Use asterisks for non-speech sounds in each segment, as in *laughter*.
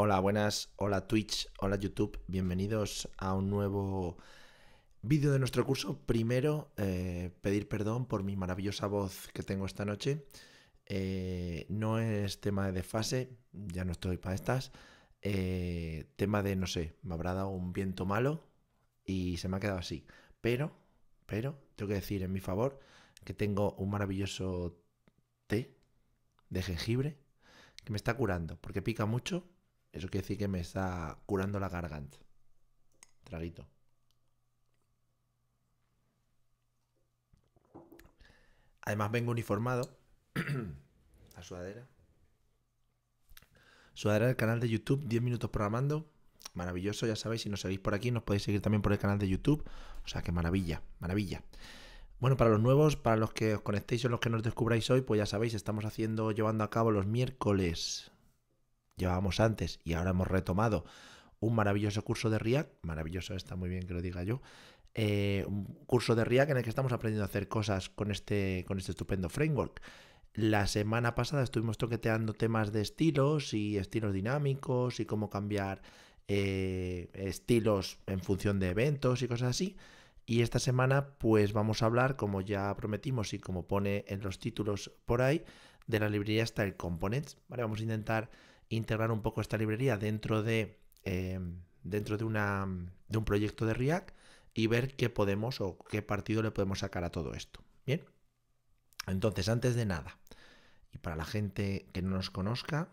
Hola, buenas, hola Twitch, hola YouTube, bienvenidos a un nuevo vídeo de nuestro curso. Primero, eh, pedir perdón por mi maravillosa voz que tengo esta noche. Eh, no es tema de fase, ya no estoy para estas. Eh, tema de, no sé, me habrá dado un viento malo y se me ha quedado así. Pero, pero, tengo que decir en mi favor que tengo un maravilloso té de jengibre que me está curando porque pica mucho eso quiere decir que me está curando la garganta. Traguito. Además vengo uniformado. *clears throat* la sudadera. Sudadera del canal de YouTube, 10 minutos programando. Maravilloso, ya sabéis, si nos seguís por aquí, nos podéis seguir también por el canal de YouTube. O sea qué maravilla, maravilla. Bueno, para los nuevos, para los que os conectéis o los que nos descubráis hoy, pues ya sabéis, estamos haciendo, llevando a cabo los miércoles llevábamos antes y ahora hemos retomado un maravilloso curso de React, maravilloso está muy bien que lo diga yo, eh, un curso de React en el que estamos aprendiendo a hacer cosas con este, con este estupendo framework. La semana pasada estuvimos toqueteando temas de estilos y estilos dinámicos y cómo cambiar eh, estilos en función de eventos y cosas así. Y esta semana pues vamos a hablar, como ya prometimos y como pone en los títulos por ahí, de la librería Style Components. Vale, vamos a intentar integrar un poco esta librería dentro de, em, dentro de, una, de un proyecto de React y ver qué podemos o qué partido le podemos sacar a todo esto. Bien. Entonces, antes de nada, y para la gente que no nos conozca,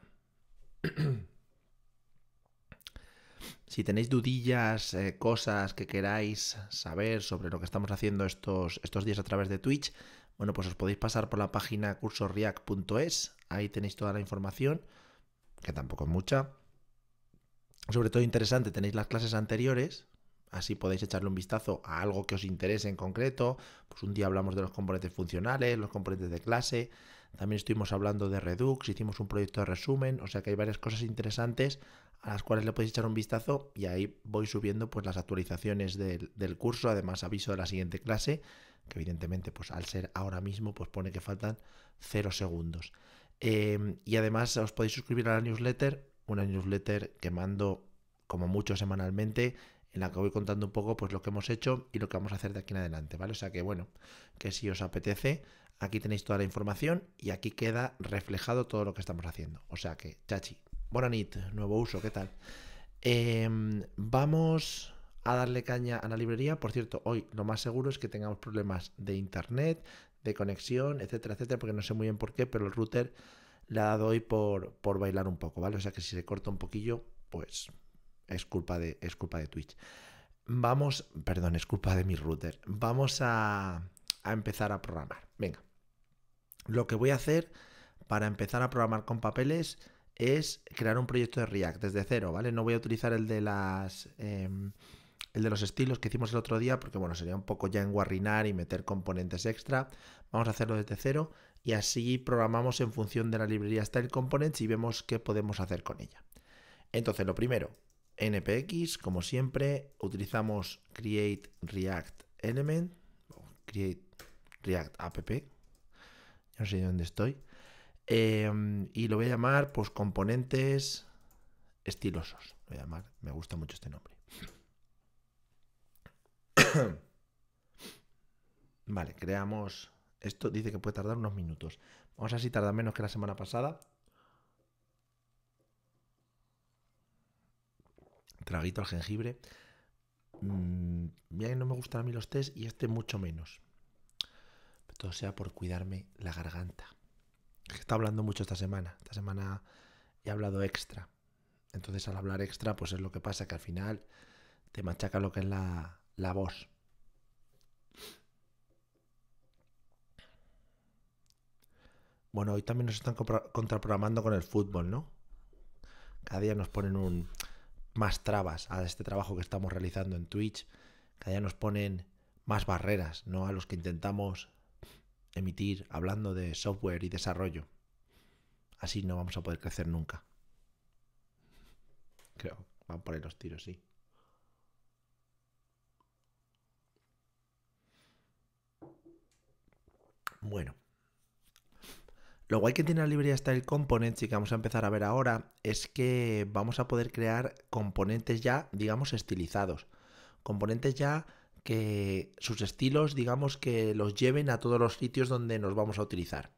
*clears throat* si tenéis dudillas, eh, cosas que queráis saber sobre lo que estamos haciendo estos, estos días a través de Twitch, bueno, pues os podéis pasar por la página es ahí tenéis toda la información que tampoco es mucha. Sobre todo interesante, tenéis las clases anteriores, así podéis echarle un vistazo a algo que os interese en concreto. Pues un día hablamos de los componentes funcionales, los componentes de clase, también estuvimos hablando de Redux, hicimos un proyecto de resumen, o sea que hay varias cosas interesantes a las cuales le podéis echar un vistazo y ahí voy subiendo pues las actualizaciones del, curso, además aviso de la siguiente clase, que evidentemente pues al ser ahora mismo pues pone que faltan 0 segundos. Em, y además os podéis suscribir a la newsletter, una newsletter que mando como mucho semanalmente, en la que voy contando un poco pues lo que hemos hecho y lo que vamos a hacer de aquí en adelante, ¿vale? O sea que bueno, que si os apetece, aquí tenéis toda la información y aquí queda reflejado todo lo que estamos haciendo. O sea que, chachi, bonanit, nuevo uso, ¿qué tal? Em, vamos a darle caña a la librería. Por cierto, hoy lo más seguro es que tengamos problemas de internet, de conexión, etcétera, etcétera, porque no sé muy bien por qué, pero el router le ha dado hoy por, por bailar un poco, ¿vale? O sea que si se corta un poquillo, pues es culpa de, es culpa de Twitch. Vamos, perdón, es culpa de mi router. Vamos a, a empezar a programar. Venga, lo que voy a hacer para empezar a programar con papeles es crear un proyecto de React desde cero, ¿vale? No voy a utilizar el de las... Em, el de los estilos que hicimos el otro día, porque bueno, sería un poco ya enguarrinar y meter componentes extra. Vamos a hacerlo desde cero y así programamos en función de la librería Style Components y vemos qué podemos hacer con ella. Entonces, lo primero, npx, como siempre, utilizamos create react element, create react app, no sé dónde estoy, em, y lo voy a llamar pues componentes estilosos, llamar, me gusta mucho este nombre. *coughs* vale, creamos. Esto dice que puede tardar unos minutos. Vamos a ver si tarda menos que la semana pasada. Traguito al jengibre. Mm, no me gustan a mí los test y este mucho menos. todo sea por cuidarme la garganta. Es que está hablando mucho esta semana. Esta semana he hablado extra. Entonces al hablar extra, pues es lo que pasa, que al final te machaca lo que es la, la voz. Bueno, hoy también nos están contraprogramando con el fútbol, ¿no? Cada día nos ponen un, más trabas a este trabajo que estamos realizando en Twitch. Cada día nos ponen más barreras, ¿no? A los que intentamos emitir hablando de software y desarrollo. Así no vamos a poder crecer nunca. Creo, van a poner los tiros, sí. Bueno, lo guay que tiene la librería Style Components y que vamos a empezar a ver ahora es que vamos a poder crear componentes ya, digamos, estilizados. Componentes ya que sus estilos, digamos, que los lleven a todos los sitios donde nos vamos a utilizar.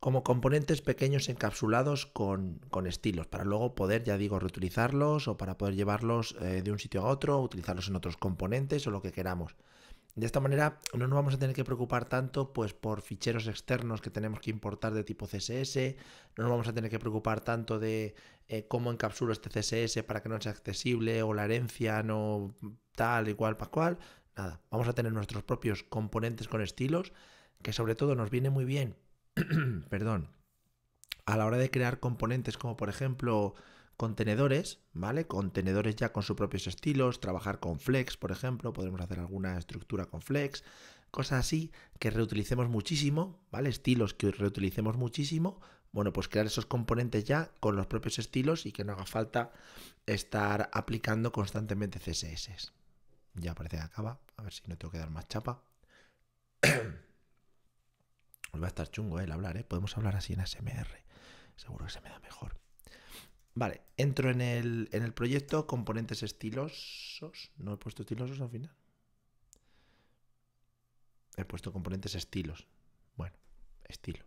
Como componentes pequeños encapsulados con, con estilos, para luego poder, ya digo, reutilizarlos o para poder llevarlos eh, de un sitio a otro, utilizarlos en otros componentes o lo que queramos. De esta manera no nos vamos a tener que preocupar tanto pues, por ficheros externos que tenemos que importar de tipo CSS, no nos vamos a tener que preocupar tanto de eh, cómo encapsulo este CSS para que no sea accesible o la herencia no tal, igual, cual, Nada, vamos a tener nuestros propios componentes con estilos que sobre todo nos viene muy bien, *clears throat* perdón, a la hora de crear componentes como por ejemplo contenedores, ¿vale? Contenedores ya con sus propios estilos, trabajar con Flex, por ejemplo, podemos hacer alguna estructura con Flex, cosas así que reutilicemos muchísimo, ¿vale? Estilos que reutilicemos muchísimo. Bueno, pues crear esos componentes ya con los propios estilos y que no haga falta estar aplicando constantemente CSS. Ya parece que acaba. A ver si no tengo que dar más chapa. *clears throat* Pues va a estar chungo ¿eh? el hablar, ¿eh? Podemos hablar así en smr, Seguro que se me da mejor. Vale, entro en el, proyecto, componentes estilosos. No he puesto estilosos al final. He puesto componentes estilos. Bueno, estilos.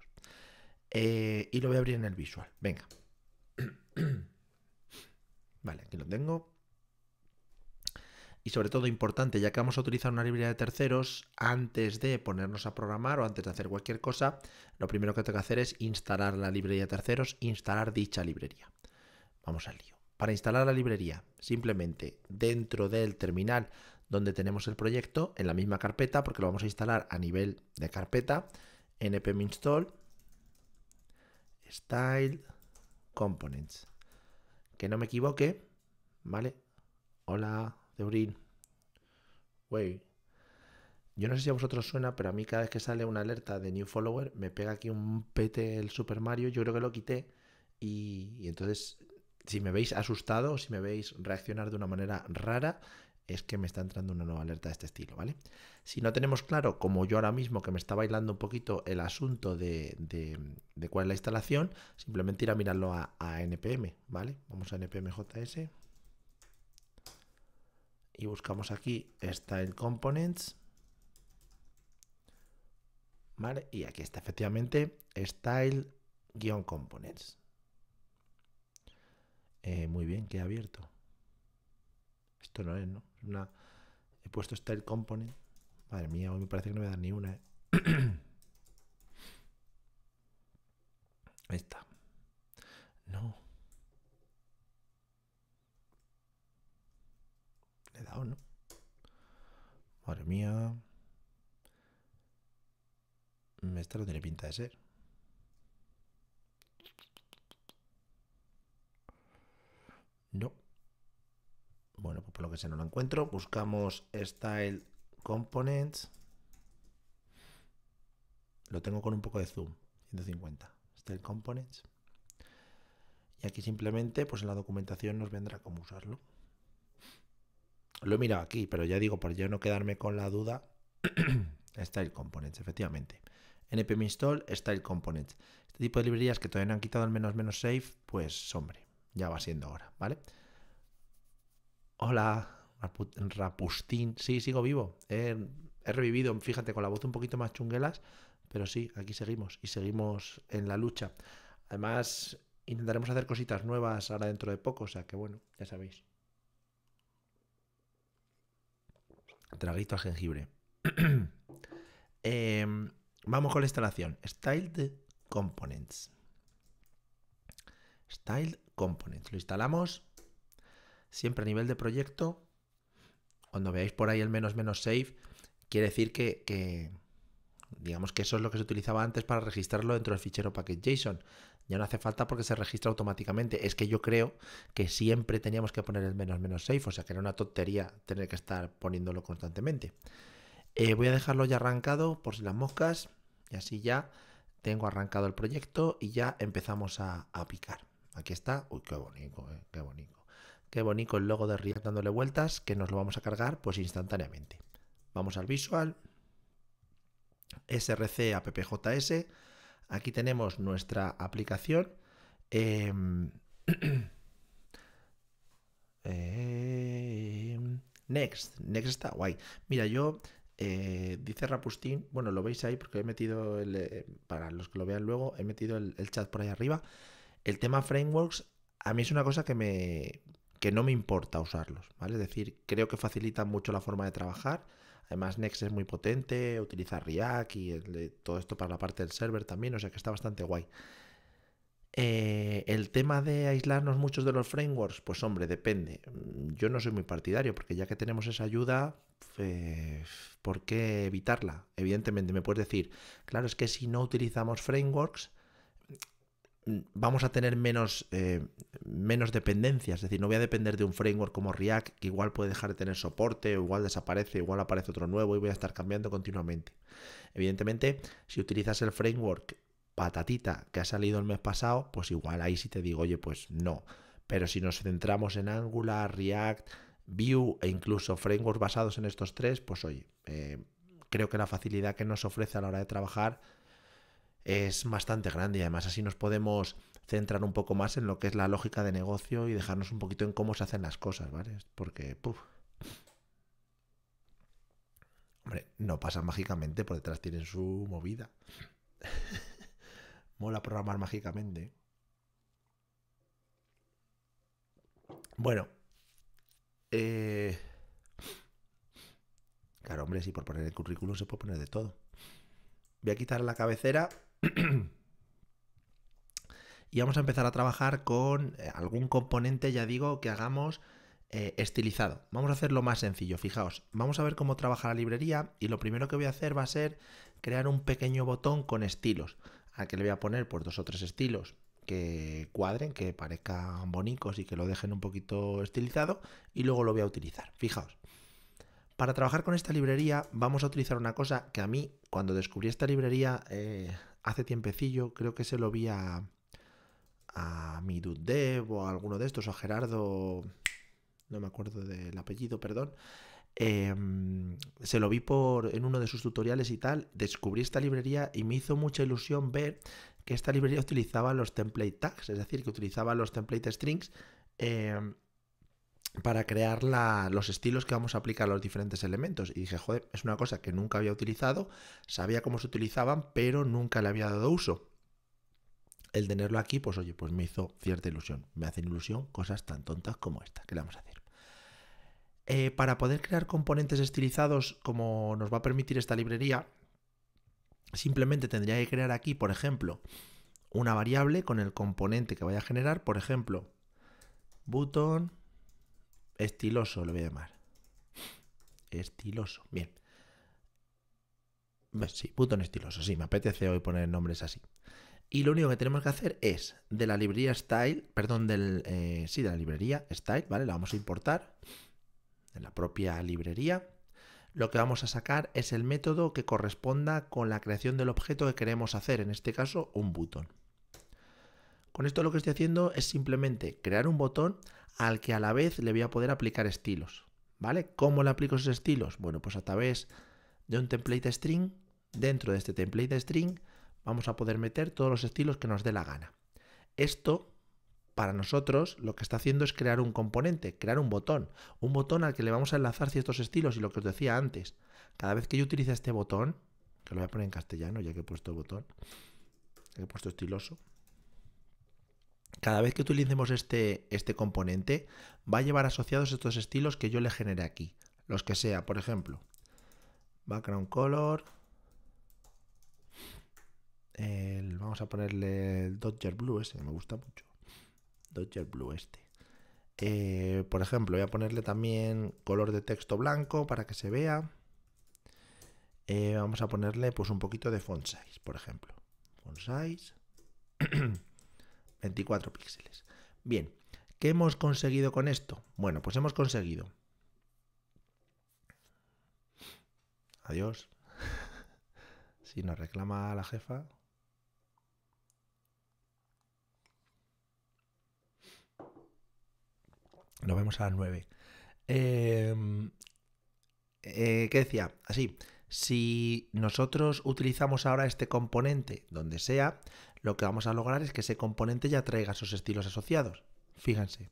Eh, y lo voy a abrir en el visual. Venga. *clears throat* Vale, aquí lo tengo. Y sobre todo importante, ya que vamos a utilizar una librería de terceros, antes de ponernos a programar o antes de hacer cualquier cosa, lo primero que tengo que hacer es instalar la librería de terceros, instalar dicha librería. Vamos al lío. Para instalar la librería, simplemente dentro del terminal donde tenemos el proyecto, en la misma carpeta, porque lo vamos a instalar a nivel de carpeta, npm install style components. Que no me equivoque, ¿vale? Hola, Deurin. Wey. Yo no sé si a vosotros suena, pero a mí cada vez que sale una alerta de new follower me pega aquí un pete el Super Mario. Yo creo que lo quité y entonces si me veis asustado, si me veis reaccionar de una manera rara, es que me está entrando una nueva alerta de este estilo, ¿vale? Si no tenemos claro, como yo ahora mismo, que me está bailando un poquito el asunto de, cuál es la instalación, simplemente ir a mirarlo a, NPM, ¿vale? Vamos a npmjs y buscamos aquí style components, Y aquí está efectivamente style-components, eh, muy bien, que he abierto. Esto no es, ¿no? una... He puesto style component. Madre mía, hoy me parece que no me da ni una. ¿eh? Ahí está. No. Le he dado, ¿no? Madre mía. Esta no tiene pinta de ser. No. Bueno, pues por lo que se no lo encuentro. Buscamos Style Components. Lo tengo con un poco de zoom. 150. Style Components. Y aquí simplemente, pues en la documentación nos vendrá cómo usarlo. Lo he mirado aquí, pero ya digo, por yo no quedarme con la duda, Style *clears throat* Components, efectivamente. npm install Style Components. Este tipo de librerías que todavía no han quitado al menos menos safe, pues hombre, ya va siendo ahora, ¿vale? Hola, Rapustín. Sí, sigo vivo. He, revivido, fíjate, con la voz un poquito más chunguelas, pero sí, aquí seguimos y seguimos en la lucha. Además, intentaremos hacer cositas nuevas ahora dentro de poco, o sea que bueno, ya sabéis. Traguito al jengibre. *clears throat* Em, vamos con la instalación. Styled Components. Style Components. Lo instalamos siempre a nivel de proyecto. Cuando veáis por ahí el menos menos save, quiere decir que, digamos que eso es lo que se utilizaba antes para registrarlo dentro del fichero package.json. Ya no hace falta porque se registra automáticamente. Es que yo creo que siempre teníamos que poner el menos menos save, o sea que era una tontería tener que estar poniéndolo constantemente. Eh, voy a dejarlo ya arrancado por si las moscas y así ya tengo arrancado el proyecto y ya empezamos a, a picar. Aquí está. Uy, qué bonito, eh, qué bonito. Qué bonito el logo de React dándole vueltas, que nos lo vamos a cargar pues instantáneamente. Vamos al visual, src appjs. Aquí tenemos nuestra aplicación. Em, *clears throat* em, next, next está guay. Mira, yo eh, dice Rapustín, bueno, lo veis ahí porque he metido, eh, para los que lo vean luego, he metido el, el chat por ahí arriba. El tema frameworks a mí es una cosa que me que no me importa usarlos, ¿vale? Es decir, creo que facilitan mucho la forma de trabajar. Además, Next es muy potente, utiliza React y todo esto para la parte del server también, o sea que está bastante guay. Eh, el tema de aislarnos muchos de los frameworks, pues hombre, depende. Yo no soy muy partidario, porque ya que tenemos esa ayuda, eh, ¿por qué evitarla? Evidentemente, me puedes decir, claro, es que si no utilizamos frameworks, vamos a tener menos, eh, menos dependencias, es decir, no voy a depender de un framework como React que igual puede dejar de tener soporte, o igual desaparece, igual aparece otro nuevo y voy a estar cambiando continuamente. Evidentemente, si utilizas el framework patatita que ha salido el mes pasado, pues igual ahí sí te digo, oye, pues no. Pero si nos centramos en Angular, React, Vue e incluso frameworks basados en estos tres, pues oye, eh, creo que la facilidad que nos ofrece a la hora de trabajar es bastante grande y además así nos podemos centrar un poco más en lo que es la lógica de negocio y dejarnos un poquito en cómo se hacen las cosas, ¿vale? Porque, puff. Hombre, no pasa mágicamente, por detrás tienen su movida. *laughs* Mola programar mágicamente. Bueno. Eh, claro, hombre, si por poner el currículum se puede poner de todo. Voy a quitar la cabecera *clears throat* y vamos a empezar a trabajar con eh, algún componente, ya digo, que hagamos eh, estilizado. Vamos a hacerlo más sencillo, fijaos. Vamos a ver cómo trabaja la librería y lo primero que voy a hacer va a ser crear un pequeño botón con estilos, al que le voy a poner pues, dos o tres estilos que cuadren, que parezcan bonitos y que lo dejen un poquito estilizado y luego lo voy a utilizar. Fijaos. Para trabajar con esta librería vamos a utilizar una cosa que a mí cuando descubrí esta librería eh, hace tiempecillo, creo que se lo vi a, a o a alguno de estos, o a Gerardo, no me acuerdo del apellido, perdón. Em, se lo vi por, en uno de sus tutoriales y tal, descubrí esta librería y me hizo mucha ilusión ver que esta librería utilizaba los template tags, es decir, que utilizaba los template strings em, para crear los estilos que vamos a aplicar a los diferentes elementos. Y dije, joder, es una cosa que nunca había utilizado, sabía cómo se utilizaban, pero nunca le había dado uso. El tenerlo aquí, pues oye, pues me hizo cierta ilusión. Me hacen ilusión cosas tan tontas como esta. ¿Qué le vamos a hacer? Eh, para poder crear componentes estilizados como nos va a permitir esta librería, simplemente tendría que crear aquí, por ejemplo, una variable con el componente que vaya a generar, por ejemplo, button Estiloso lo voy a llamar. Estiloso. Bien. sí, botón estiloso. Sí, me apetece hoy poner nombres así. Y lo único que tenemos que hacer es de la librería style, perdón, del, eh, sí, de la librería style, ¿vale? La vamos a importar en la propia librería. Lo que vamos a sacar es el método que corresponda con la creación del objeto que queremos hacer, en este caso un botón. Con esto lo que estoy haciendo es simplemente crear un botón al que a la vez le voy a poder aplicar estilos. ¿Vale? ¿Cómo le aplico esos estilos? Bueno, pues a través de un template string, dentro de este template string, vamos a poder meter todos los estilos que nos dé la gana. Esto, para nosotros, lo que está haciendo es crear un componente, crear un botón, un botón al que le vamos a enlazar ciertos estilos y lo que os decía antes. Cada vez que yo utilice este botón, que lo voy a poner en castellano ya que he puesto botón, que he puesto estiloso, cada vez que utilicemos este, este componente, va a llevar asociados estos estilos que yo le generé aquí. Los que sea, por ejemplo, background color, vamos a ponerle el Dodger Blue ese, me gusta mucho. Dodger Blue este. Eh, por ejemplo, voy a ponerle también color de texto blanco para que se vea. Eh, vamos a ponerle pues un poquito de font size, por ejemplo. Font size. *clears throat* 24 píxeles. Bien, ¿qué hemos conseguido con esto? Bueno, pues hemos conseguido... Adiós. *laughs* si nos reclama la jefa... Nos vemos a las 9. Em, eh, ¿Qué decía? Así, si nosotros utilizamos ahora este componente donde sea, lo que vamos a lograr es que ese componente ya traiga sus estilos asociados. Fíjense,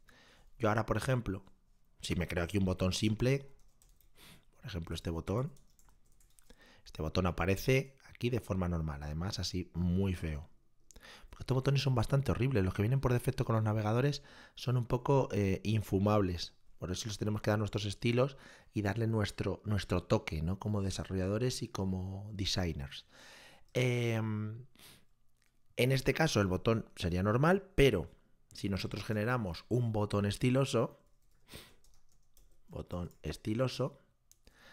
yo ahora, por ejemplo, si me creo aquí un botón simple, por ejemplo este botón, este botón aparece aquí de forma normal, además así muy feo. estos botones son bastante horribles, los que vienen por defecto con los navegadores son un poco eh, infumables. Por eso les tenemos que dar nuestros estilos y darle nuestro, nuestro toque, ¿no? Como desarrolladores y como designers. Eh, en este caso el botón sería normal, pero si nosotros generamos un botón estiloso, botón estiloso,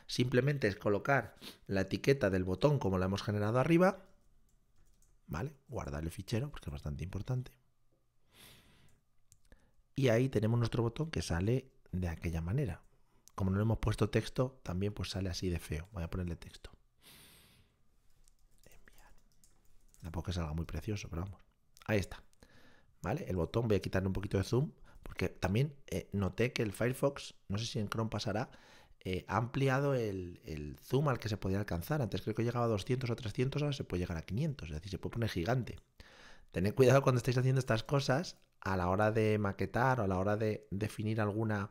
simplemente es colocar la etiqueta del botón como la hemos generado arriba, ¿vale? Guardar el fichero porque pues es bastante importante. Y ahí tenemos nuestro botón que sale de aquella manera. Como no le hemos puesto texto, también pues sale así de feo. Voy a ponerle texto. Tampoco es algo muy precioso, pero vamos. Ahí está. ¿Vale? El botón voy a quitarle un poquito de zoom porque también eh, noté que el Firefox, no sé si en Chrome pasará, eh, ha ampliado el, zoom al que se podía alcanzar. Antes creo que llegaba a 200 o 300, ahora se puede llegar a 500, es decir, se puede poner gigante. Tened cuidado cuando estáis haciendo estas cosas a la hora de maquetar o a la hora de definir alguna,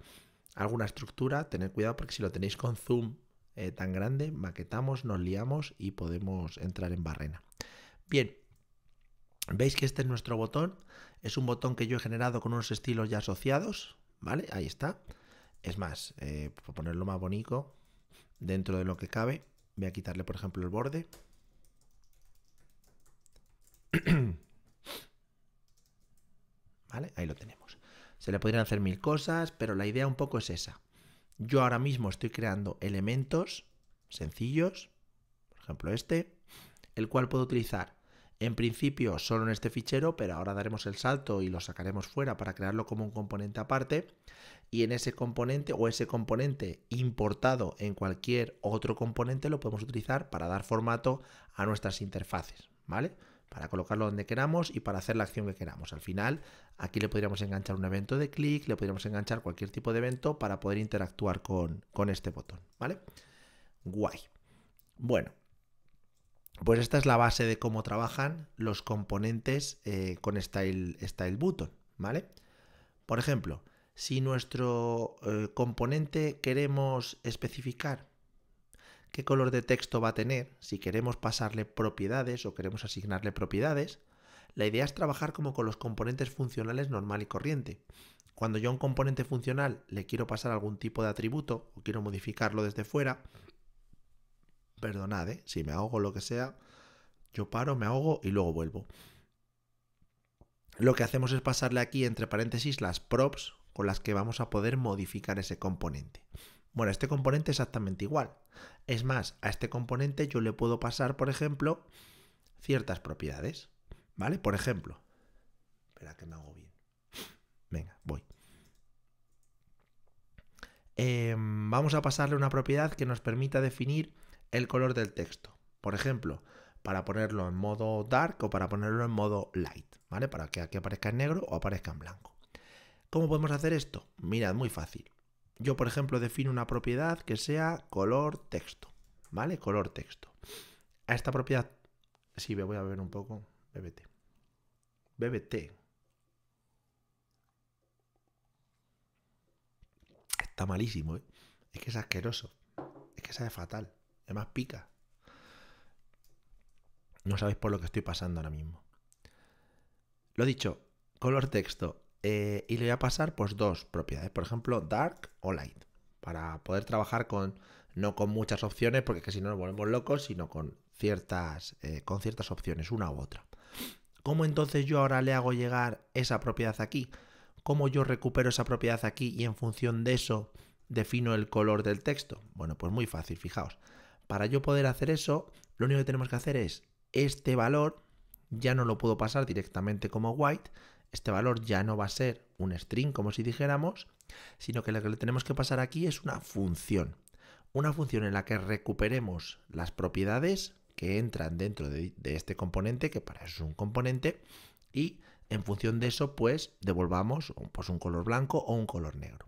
alguna estructura, tened cuidado porque si lo tenéis con zoom eh, tan grande, maquetamos, nos liamos y podemos entrar en barrena. Bien, veis que este es nuestro botón. Es un botón que yo he generado con unos estilos ya asociados, ¿vale? Ahí está. Es más, eh, ponerlo más bonito, dentro de lo que cabe, voy a quitarle, por ejemplo, el borde. *clears throat* ¿Vale? Ahí lo tenemos. Se le podrían hacer mil cosas, pero la idea un poco es esa. Yo ahora mismo estoy creando elementos sencillos, por ejemplo este, el cual puedo utilizar en principio solo en este fichero, pero ahora daremos el salto y lo sacaremos fuera para crearlo como un componente aparte. Y en ese componente o ese componente importado en cualquier otro componente lo podemos utilizar para dar formato a nuestras interfaces, ¿vale? Para colocarlo donde queramos y para hacer la acción que queramos. Al final, aquí le podríamos enganchar un evento de clic, le podríamos enganchar cualquier tipo de evento para poder interactuar con, con este botón, ¿vale? Guay. Bueno, pues esta es la base de cómo trabajan los componentes eh, con style, ¿vale? Por ejemplo, si nuestro eh, componente queremos especificar qué color de texto va a tener, si queremos pasarle propiedades o queremos asignarle propiedades, la idea es trabajar como con los componentes funcionales normal y corriente. Cuando yo a un componente funcional le quiero pasar algún tipo de atributo o quiero modificarlo desde fuera, perdonad, ¿eh? si me ahogo lo que sea, yo paro, me ahogo y luego vuelvo. Lo que hacemos es pasarle aquí entre paréntesis las props con las que vamos a poder modificar ese componente. Bueno, este componente exactamente igual. Es más, a este componente yo le puedo pasar, por ejemplo, ciertas propiedades. ¿Vale? Por ejemplo, espera que me hago bien. Venga, voy. Em, vamos a pasarle una propiedad que nos permita definir el color del texto. Por ejemplo, para ponerlo en modo dark o para ponerlo en modo light, ¿vale? Para que aquí aparezca en negro o aparezca en blanco. ¿Cómo podemos hacer esto? Mirad, muy fácil. Yo, por ejemplo, defino una propiedad que sea color texto, ¿vale? Color texto. A esta propiedad, sí, me voy a ver un poco, BBT. BBT. Está malísimo, ¿eh? Es que es asqueroso. Es que sabe fatal. Además pica. No sabéis por lo que estoy pasando ahora mismo. Lo dicho, color texto. Eh, y le voy a pasar pues dos propiedades. Por ejemplo, dark o light. Para poder trabajar con, no con muchas opciones, porque si no nos volvemos locos, sino con ciertas, eh, con ciertas opciones, una u otra. ¿Cómo entonces yo ahora le hago llegar esa propiedad aquí? ¿Cómo yo recupero esa propiedad aquí y en función de eso defino el color del texto? Bueno, pues muy fácil, fijaos. Para yo poder hacer eso, lo único que tenemos que hacer es este valor, ya no lo puedo pasar directamente como white, este valor ya no va a ser un string como si dijéramos, sino que lo que le tenemos que pasar aquí es una función. Una función en la que recuperemos las propiedades que entran dentro de, este componente, que para eso es un componente, y en función de eso pues devolvamos pues, un color blanco o un color negro.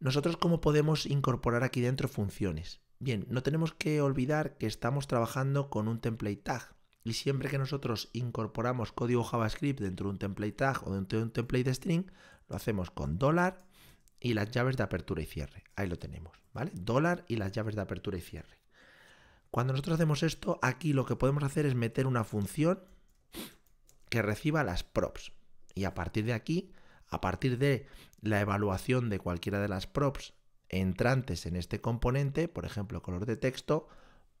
Nosotros cómo podemos incorporar aquí dentro funciones. Bien, no tenemos que olvidar que estamos trabajando con un template tag y siempre que nosotros incorporamos código JavaScript dentro de un template tag o dentro de un template string, lo hacemos con dólar y las llaves de apertura y cierre. Ahí lo tenemos, ¿vale? Dólar y las llaves de apertura y cierre. Cuando nosotros hacemos esto, aquí lo que podemos hacer es meter una función que reciba las props. Y a partir de aquí, a partir de la evaluación de cualquiera de las props entrantes en este componente, por ejemplo, color de texto,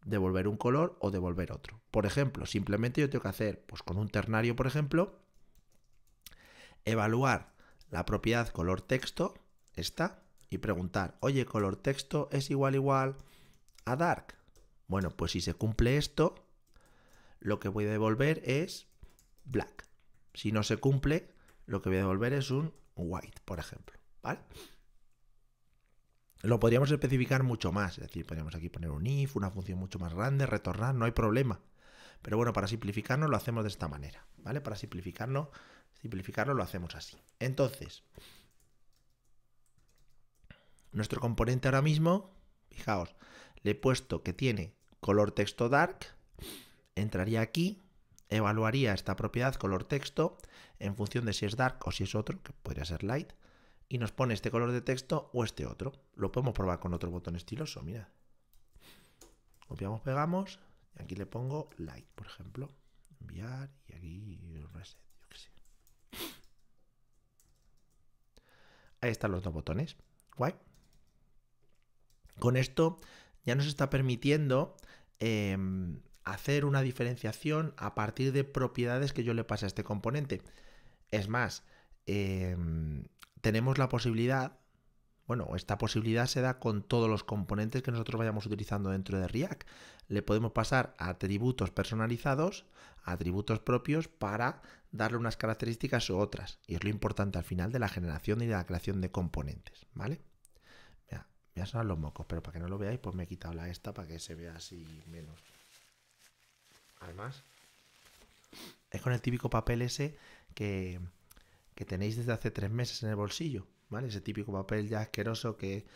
devolver un color o devolver otro. Por ejemplo, simplemente yo tengo que hacer, pues con un ternario, por ejemplo, evaluar la propiedad color texto, está y preguntar, oye, color texto es igual igual a dark. Bueno, pues si se cumple esto, lo que voy a devolver es black. Si no se cumple, lo que voy a devolver es un white, por ejemplo. ¿Vale? lo podríamos especificar mucho más, es decir, podríamos aquí poner un if, una función mucho más grande, retornar, no hay problema. Pero bueno, para simplificarnos lo hacemos de esta manera, ¿vale? Para simplificarnos, simplificarlo lo hacemos así. Entonces, nuestro componente ahora mismo, fijaos, le he puesto que tiene color texto dark, entraría aquí, evaluaría esta propiedad color texto en función de si es dark o si es otro, que podría ser light, y nos pone este color de texto o este otro. Lo podemos probar con otro botón estiloso, mirad. Copiamos, pegamos y aquí le pongo light, por ejemplo. Enviar y aquí reset, Ahí están los dos botones. Guay. Con esto ya nos está permitiendo em, hacer una diferenciación a partir de propiedades que yo le pase a este componente. Es más, em, tenemos la posibilidad, bueno, esta posibilidad se da con todos los componentes que nosotros vayamos utilizando dentro de React. Le podemos pasar atributos personalizados, atributos propios para darle unas características u otras. Y es lo importante al final de la generación y de la creación de componentes, ¿vale? Mira, voy a los mocos, pero para que no lo veáis, pues me he quitado la esta para que se vea así menos. Además, es con el típico papel ese que, tenéis desde hace tres meses en el bolsillo, ¿vale? Ese típico papel ya asqueroso que,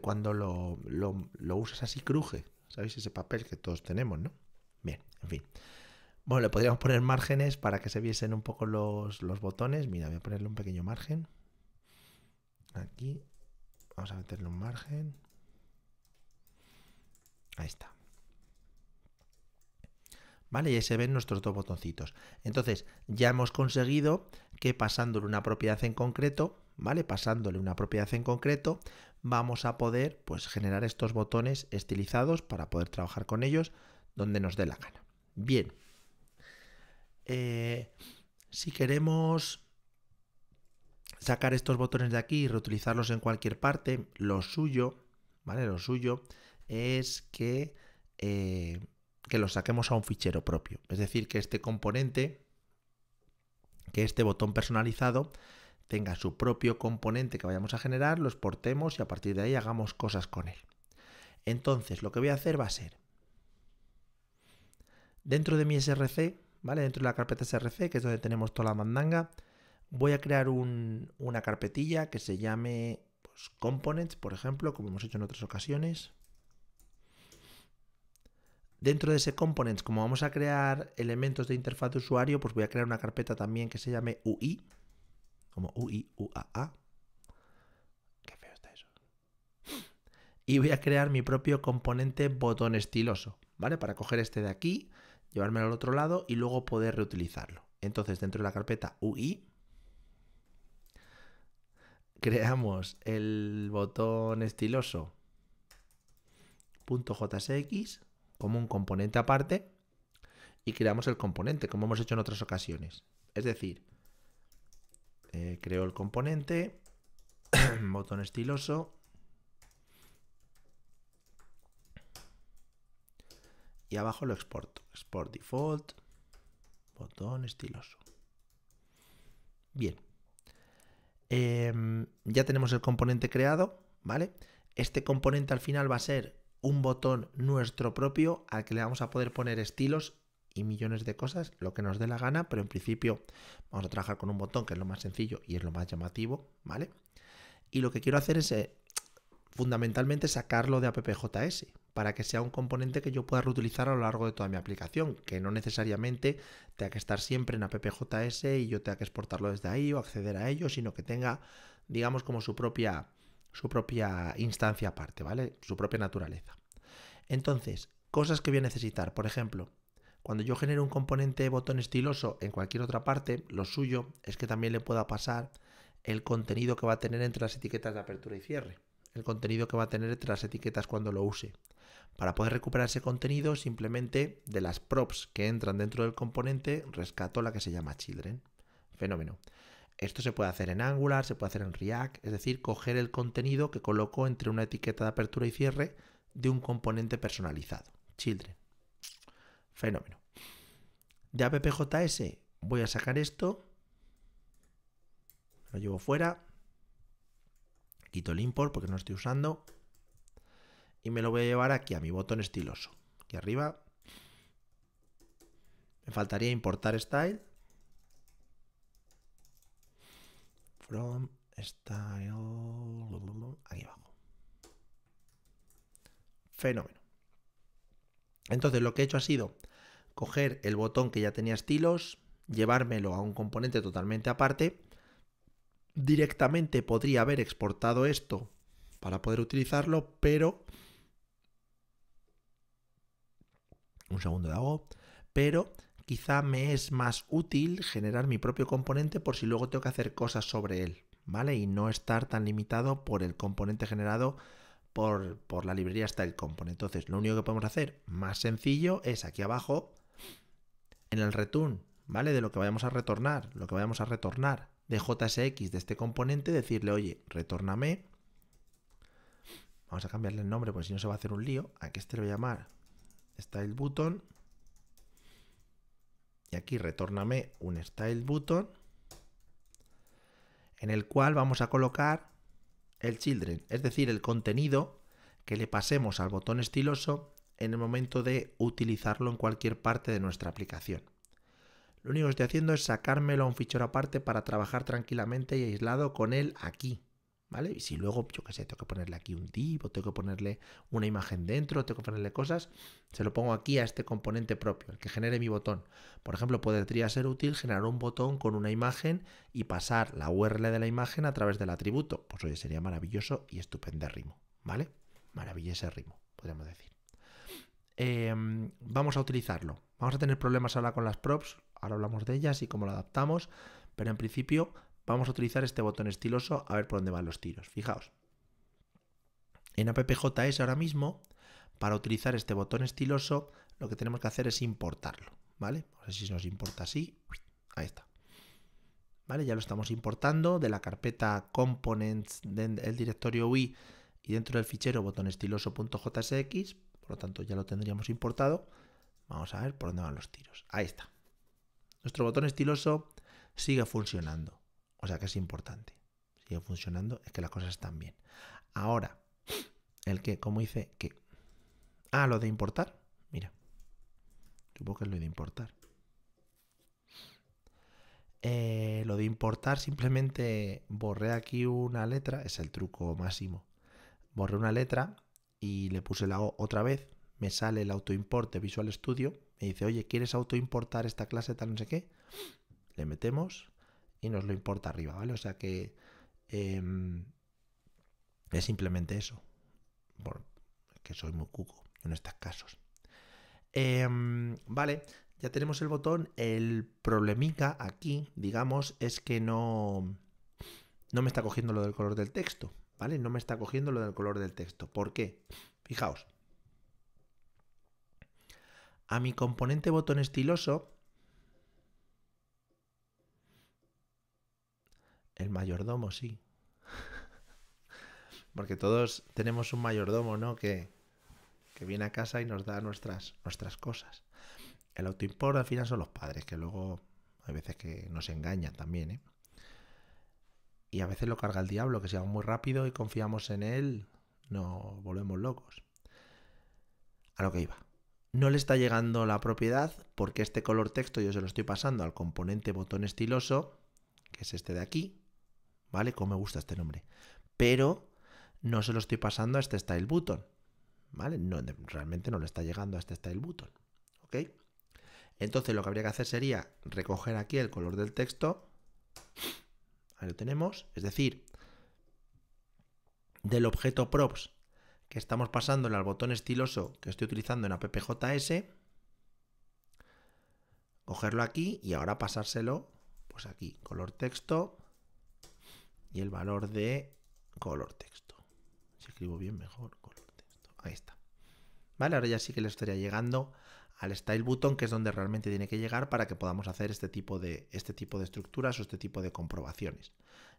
cuando lo, lo, usas así cruje, ¿sabéis? Ese papel que todos tenemos, ¿no? Bien, en fin. Bueno, le podríamos poner márgenes para que se viesen un poco los, los, botones. Mira, voy a ponerle un pequeño margen. Aquí. Vamos a meterle un margen. Ahí está. ¿Vale? Y ahí se ven nuestros dos botoncitos. Entonces, ya hemos conseguido que pasándole una propiedad en concreto, ¿vale? Pasándole una propiedad en concreto, vamos a poder pues, generar estos botones estilizados para poder trabajar con ellos donde nos dé la gana. Bien. Eh, si queremos sacar estos botones de aquí y reutilizarlos en cualquier parte, lo suyo, ¿vale? Lo suyo es que... Eh, que lo saquemos a un fichero propio. Es decir, que este componente, que este botón personalizado, tenga su propio componente que vayamos a generar, lo exportemos y a partir de ahí hagamos cosas con él. Entonces, lo que voy a hacer va a ser, dentro de mi src, ¿vale? Dentro de la carpeta src, que es donde tenemos toda la mandanga, voy a crear una carpetilla que se llame pues, components, por ejemplo, como hemos hecho en otras ocasiones. Dentro de ese components, como vamos a crear elementos de interfaz de usuario, pues voy a crear una carpeta también que se llame UI, como UI, Qué feo está eso. Y voy a crear mi propio componente botón estiloso, ¿vale? Para coger este de aquí, llevármelo al otro lado y luego poder reutilizarlo. Entonces, dentro de la carpeta UI, creamos el botón estiloso .jsx como un componente aparte y creamos el componente, como hemos hecho en otras ocasiones. Es decir, eh, creo el componente, *coughs* botón estiloso, y abajo lo exporto. Export default, botón estiloso. Bien. Em, ya tenemos el componente creado, ¿vale? Este componente al final va a ser un botón nuestro propio al que le vamos a poder poner estilos y millones de cosas, lo que nos dé la gana, pero en principio vamos a trabajar con un botón que es lo más sencillo y es lo más llamativo, ¿vale? Y lo que quiero hacer es eh, fundamentalmente sacarlo de AppJS para que sea un componente que yo pueda reutilizar a lo largo de toda mi aplicación, que no necesariamente tenga que estar siempre en AppJS y yo tenga que exportarlo desde ahí o acceder a ello, sino que tenga, digamos, como su propia su propia instancia aparte, ¿vale? Su propia naturaleza. Entonces, cosas que voy a necesitar, por ejemplo, cuando yo genero un componente botón estiloso en cualquier otra parte, lo suyo es que también le pueda pasar el contenido que va a tener entre las etiquetas de apertura y cierre, el contenido que va a tener entre las etiquetas cuando lo use. Para poder recuperar ese contenido, simplemente de las props que entran dentro del componente, rescato la que se llama children. Fenómeno. Esto se puede hacer en Angular, se puede hacer en React, es decir, coger el contenido que coloco entre una etiqueta de apertura y cierre de un componente personalizado, children. Fenómeno. De appjs voy a sacar esto, lo llevo fuera, quito el import porque no lo estoy usando y me lo voy a llevar aquí a mi botón estiloso, aquí arriba. Me faltaría importar style from style aquí abajo. Fenómeno. Entonces lo que he hecho ha sido coger el botón que ya tenía estilos, llevármelo a un componente totalmente aparte. Directamente podría haber exportado esto para poder utilizarlo, pero... Un segundo de hago. Pero quizá me es más útil generar mi propio componente por si luego tengo que hacer cosas sobre él, ¿vale? Y no estar tan limitado por el componente generado por, por la librería el componente. Entonces, lo único que podemos hacer más sencillo es aquí abajo, en el return, ¿vale? De lo que vayamos a retornar, lo que vayamos a retornar de JSX de este componente, decirle, oye, retórname. Vamos a cambiarle el nombre, porque si no se va a hacer un lío. Aquí este lo voy a llamar StyleButton y aquí retórname un style button en el cual vamos a colocar el children, es decir, el contenido que le pasemos al botón estiloso en el momento de utilizarlo en cualquier parte de nuestra aplicación. Lo único que estoy haciendo es sacármelo a un fichero aparte para trabajar tranquilamente y aislado con él aquí. ¿vale? Y si luego, yo qué sé, tengo que ponerle aquí un div, o tengo que ponerle una imagen dentro, tengo que ponerle cosas, se lo pongo aquí a este componente propio, el que genere mi botón. Por ejemplo, podría ser útil generar un botón con una imagen y pasar la URL de la imagen a través del atributo. Pues oye, sería maravilloso y estupendérrimo, ¿vale? ritmo, podríamos decir. Em, vamos a utilizarlo. Vamos a tener problemas ahora con las props, ahora hablamos de ellas y cómo lo adaptamos, pero en principio vamos a utilizar este botón estiloso a ver por dónde van los tiros. Fijaos. En AppJS ahora mismo, para utilizar este botón estiloso, lo que tenemos que hacer es importarlo, ¿vale? si pues nos importa así. Ahí está. ¿Vale? Ya lo estamos importando de la carpeta components del directorio UI y dentro del fichero botón por lo tanto ya lo tendríamos importado. Vamos a ver por dónde van los tiros. Ahí está. Nuestro botón estiloso sigue funcionando. O sea que es importante. Sigue funcionando, es que las cosas están bien. Ahora, el que, como dice, que. Ah, lo de importar. Mira. Supongo que es lo de importar. Eh, lo de importar, simplemente borré aquí una letra, es el truco máximo. Borré una letra y le puse la O otra vez. Me sale el autoimporte Visual Studio. Me dice, oye, ¿quieres autoimportar esta clase tal no sé qué? Le metemos y nos lo importa arriba, ¿vale? O sea que em, es simplemente eso. Porque que soy muy cuco en estos casos. Em, vale, ya tenemos el botón. El problemita aquí, digamos, es que no, no me está cogiendo lo del color del texto, ¿vale? No me está cogiendo lo del color del texto. ¿Por qué? Fijaos. A mi componente botón estiloso El mayordomo, sí. Porque todos tenemos un mayordomo, ¿no? Que, viene a casa y nos da nuestras, nuestras cosas. El autoimporto al final son los padres, que luego hay veces que nos engañan también, ¿eh? Y a veces lo carga el diablo, que se vamos muy rápido y confiamos en él, nos volvemos locos. A lo que iba. No le está llegando la propiedad porque este color texto yo se lo estoy pasando al componente botón estiloso, que es este de aquí, ¿vale? Como me gusta este nombre. Pero no se lo estoy pasando a este style button, ¿vale? No, realmente no le está llegando a este style button, ¿ok? Entonces lo que habría que hacer sería recoger aquí el color del texto. Ahí lo tenemos. Es decir, del objeto props que estamos en al botón estiloso que estoy utilizando en AppJS, cogerlo aquí y ahora pasárselo pues aquí, color texto, y el valor de color texto. Si escribo bien, mejor color texto. Ahí está. Vale, ahora ya sí que le estaría llegando al style button, que es donde realmente tiene que llegar para que podamos hacer este tipo de, este tipo de estructuras o este tipo de comprobaciones.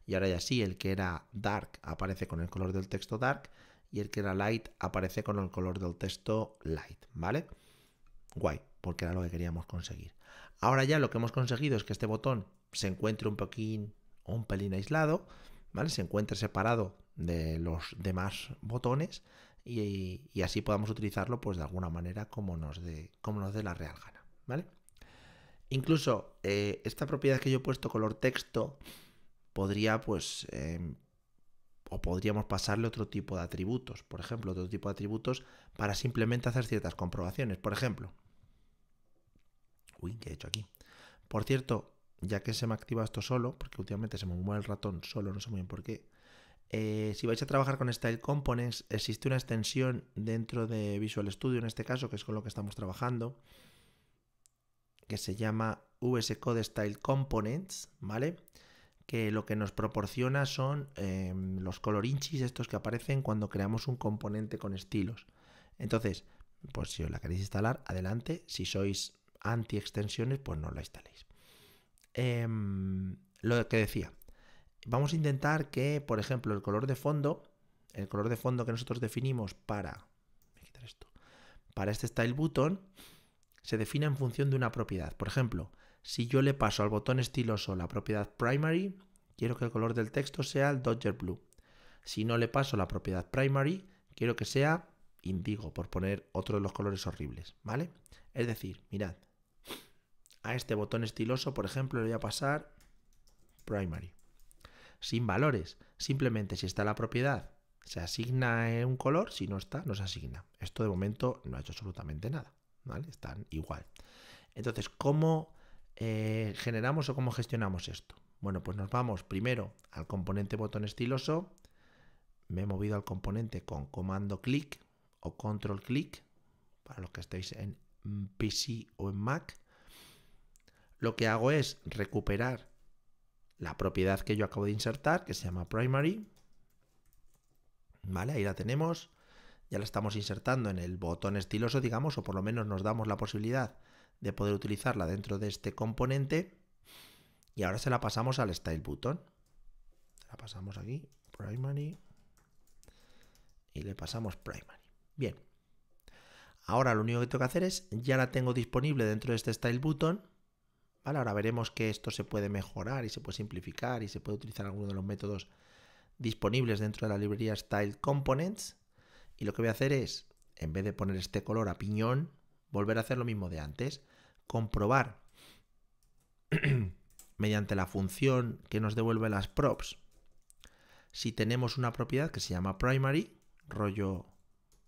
Y ahora ya sí, el que era dark aparece con el color del texto dark y el que era light aparece con el color del texto light, ¿vale? Guay, porque era lo que queríamos conseguir. Ahora ya lo que hemos conseguido es que este botón se encuentre un poquín un pelín aislado, ¿vale? Se encuentre separado de los demás botones y, así podamos utilizarlo pues de alguna manera como nos dé como nos la real gana, ¿vale? Incluso eh, esta propiedad que yo he puesto color texto podría pues em, o podríamos pasarle otro tipo de atributos, por ejemplo, otro tipo de atributos para simplemente hacer ciertas comprobaciones, por ejemplo. Uy, ¿qué he hecho aquí? Por cierto, ya que se me activa esto solo, porque últimamente se me mueve el ratón solo, no sé muy bien por qué. Eh, si vais a trabajar con Style Components, existe una extensión dentro de Visual Studio, en este caso, que es con lo que estamos trabajando, que se llama VS Code Style Components, ¿vale? Que lo que nos proporciona son em, los colorinchis, estos que aparecen cuando creamos un componente con estilos. Entonces, pues si os la queréis instalar, adelante. Si sois anti-extensiones, pues no la instaléis. Em, lo que decía. Vamos a intentar que, por ejemplo, el color de fondo, el color de fondo que nosotros definimos para, para este style button, se defina en función de una propiedad. Por ejemplo, si yo le paso al botón estiloso la propiedad primary, quiero que el color del texto sea el Dodger Blue. Si no le paso la propiedad primary, quiero que sea indigo, por poner otro de los colores horribles, ¿vale? Es decir, mirad, a este botón estiloso, por ejemplo, le voy a pasar primary. Sin valores, simplemente si está la propiedad se asigna un color, si no está, no se asigna. Esto de momento no ha hecho absolutamente nada, ¿vale? Están igual. Entonces, ¿cómo eh, generamos o cómo gestionamos esto? Bueno, pues nos vamos primero al componente botón estiloso. Me he movido al componente con comando clic o control clic, para los que estéis en PC o en Mac lo que hago es recuperar la propiedad que yo acabo de insertar, que se llama primary. Vale, ahí la tenemos. Ya la estamos insertando en el botón estiloso, digamos, o por lo menos nos damos la posibilidad de poder utilizarla dentro de este componente. Y ahora se la pasamos al style button. La pasamos aquí, primary. Y le pasamos primary. Bien. Ahora lo único que tengo que hacer es, ya la tengo disponible dentro de este style button Ahora veremos que esto se puede mejorar y se puede simplificar y se puede utilizar alguno de los métodos disponibles dentro de la librería Style Components. Y lo que voy a hacer es, en vez de poner este color a piñón, volver a hacer lo mismo de antes. Comprobar *clears throat* mediante la función que nos devuelve las props si tenemos una propiedad que se llama primary, rollo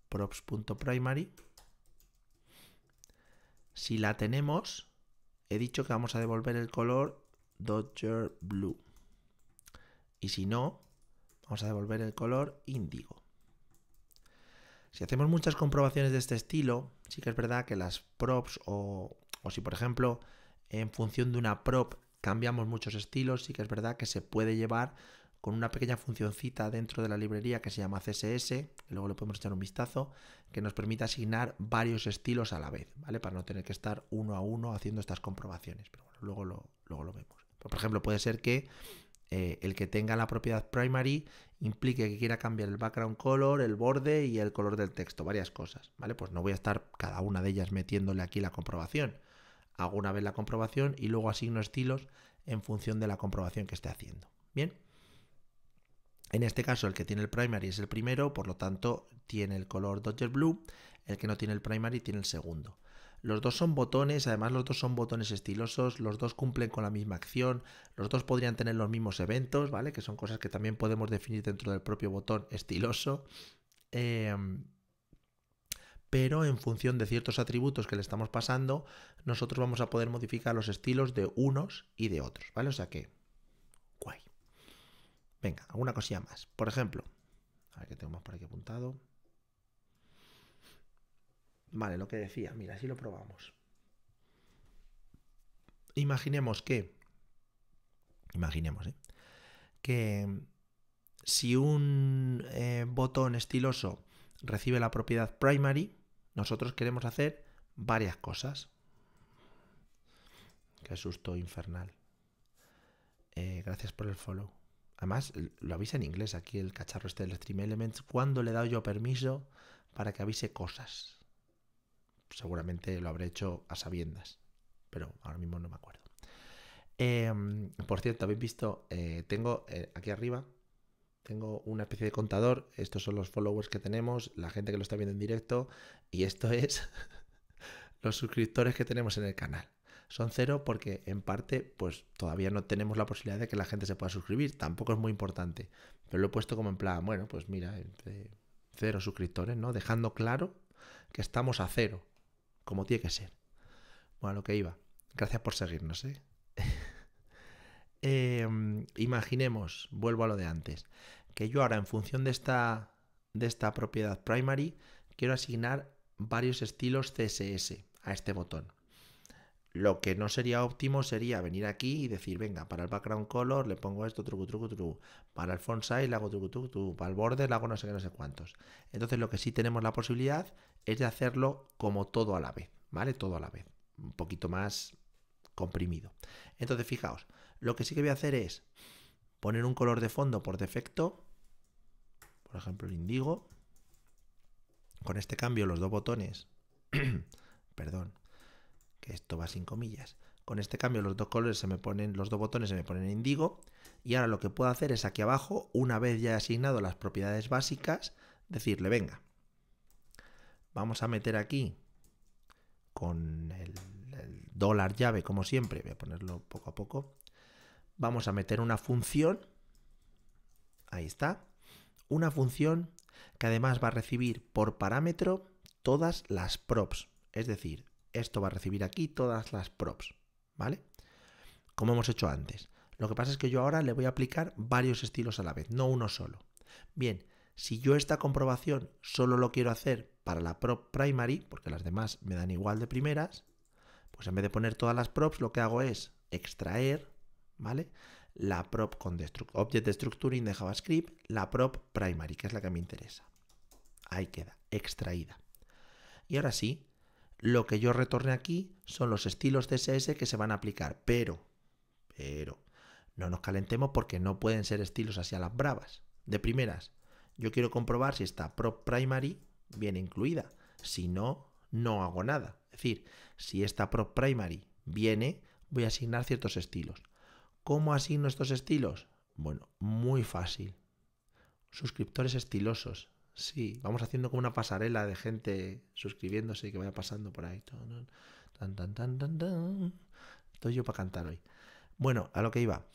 props.primary. Si la tenemos, he dicho que vamos a devolver el color Dodger Blue. Y si no, vamos a devolver el color índigo. Si hacemos muchas comprobaciones de este estilo, sí que es verdad que las props o, o si por ejemplo en función de una prop cambiamos muchos estilos, sí que es verdad que se puede llevar con una pequeña funcioncita dentro de la librería que se llama CSS, luego le podemos echar un vistazo, que nos permite asignar varios estilos a la vez, ¿vale? Para no tener que estar uno a uno haciendo estas comprobaciones, pero bueno, luego lo, luego lo vemos. Pues, por ejemplo, puede ser que eh, el que tenga la propiedad primary implique que quiera cambiar el background color, el borde y el color del texto, varias cosas, ¿vale? Pues no voy a estar cada una de ellas metiéndole aquí la comprobación. Hago una vez la comprobación y luego asigno estilos en función de la comprobación que esté haciendo. Bien. En este caso el que tiene el primary es el primero, por lo tanto tiene el color Dodger Blue, el que no tiene el primary tiene el segundo. Los dos son botones, además los dos son botones estilosos, los dos cumplen con la misma acción, los dos podrían tener los mismos eventos, ¿vale? Que son cosas que también podemos definir dentro del propio botón estiloso. Eh, pero en función de ciertos atributos que le estamos pasando, nosotros vamos a poder modificar los estilos de unos y de otros, ¿vale? O sea que Venga, alguna cosilla más. Por ejemplo, a ver qué tengo más por aquí apuntado. Vale, lo que decía, mira, si lo probamos. Imaginemos que, imaginemos, ¿eh? que mm, si un eh, botón estiloso recibe la propiedad primary, nosotros queremos hacer varias cosas. Qué susto infernal. Eh, gracias por el follow. Además, lo avisa en inglés aquí el cacharro este del Stream Elements. ¿Cuándo le he dado yo permiso para que avise cosas? Seguramente lo habré hecho a sabiendas, pero ahora mismo no me acuerdo. Em, por cierto, habéis visto, eh, tengo eh, aquí arriba, tengo una especie de contador. Estos son los followers que tenemos, la gente que lo está viendo en directo, y esto es *laughs* los suscriptores que tenemos en el canal son cero porque en parte pues todavía no tenemos la posibilidad de que la gente se pueda suscribir, tampoco es muy importante, pero lo he puesto como en plan, bueno, pues mira, entre cero suscriptores, ¿no? Dejando claro que estamos a cero, como tiene que ser. Bueno, lo que iba. Gracias por seguirnos, ¿eh? *laughs* Em, imaginemos, vuelvo a lo de antes, que yo ahora en función de esta, de esta propiedad primary quiero asignar varios estilos CSS a este botón. Lo que no sería óptimo sería venir aquí y decir, venga, para el background color le pongo esto, truco, truco, truco. Para el font size le hago truco, truco, truco. Para el borde le hago no sé qué, no sé cuántos. Entonces lo que sí tenemos la posibilidad es de hacerlo como todo a la vez, ¿vale? Todo a la vez. Un poquito más comprimido. Entonces, fijaos, lo que sí que voy a hacer es poner un color de fondo por defecto. Por ejemplo, el indigo. Con este cambio los dos botones, *clears throat* perdón, que esto va sin comillas. Con este cambio los dos colores se me ponen, los dos botones se me ponen indigo y ahora lo que puedo hacer es aquí abajo, una vez ya he asignado las propiedades básicas, decirle, venga, vamos a meter aquí con el dólar llave como siempre, voy a ponerlo poco a poco, vamos a meter una función, ahí está, una función que además va a recibir por parámetro todas las props, es decir, esto va a recibir aquí todas las props, ¿vale? Como hemos hecho antes. Lo que pasa es que yo ahora le voy a aplicar varios estilos a la vez, no uno solo. Bien, si yo esta comprobación solo lo quiero hacer para la prop primary, porque las demás me dan igual de primeras, pues en vez de poner todas las props, lo que hago es extraer, ¿vale? La prop con object structuring de JavaScript, la prop primary, que es la que me interesa. Ahí queda, extraída. Y ahora sí, lo que yo retorne aquí son los estilos CSS que se van a aplicar, pero, pero, no nos calentemos porque no pueden ser estilos hacia las bravas. De primeras, yo quiero comprobar si esta prop primary viene incluida. Si no, no hago nada. Es decir, si esta prop primary viene, voy a asignar ciertos estilos. ¿Cómo asigno estos estilos? Bueno, muy fácil. Suscriptores estilosos. Sí, vamos haciendo como una pasarela de gente suscribiéndose y que vaya pasando por ahí. Tan, Estoy yo para cantar hoy. Bueno, a lo que iba.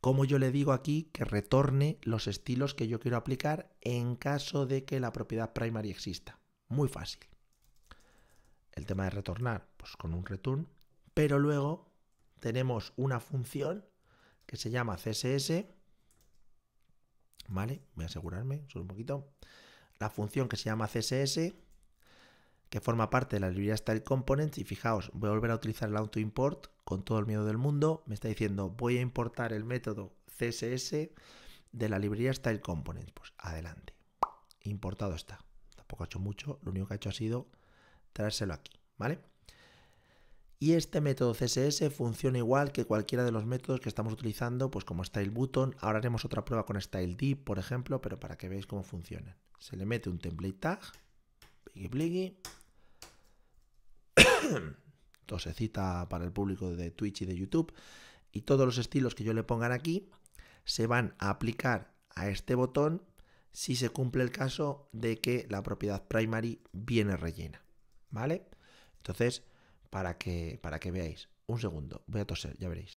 Como yo le digo aquí que retorne los estilos que yo quiero aplicar en caso de que la propiedad primary exista. Muy fácil. El tema de retornar, pues con un return. Pero luego tenemos una función que se llama CSS. ¿Vale? Voy a asegurarme, solo un poquito la función que se llama CSS, que forma parte de la librería Style Components. Y fijaos, voy a volver a utilizar el autoimport con todo el miedo del mundo. Me está diciendo, voy a importar el método CSS de la librería Style Components. Pues adelante. Importado está. Tampoco ha hecho mucho. Lo único que ha hecho ha sido traérselo aquí. ¿Vale? Y este método CSS funciona igual que cualquiera de los métodos que estamos utilizando, pues como StyleButton. Ahora haremos otra prueba con StyleDeep, por ejemplo, pero para que veáis cómo funciona se le mete un template tag, pligui *coughs* tosecita para el público de Twitch y de YouTube, y todos los estilos que yo le pongan aquí se van a aplicar a este botón si se cumple el caso de que la propiedad primary viene rellena, ¿vale? Entonces, para que, para que veáis, un segundo, voy a toser, ya veréis.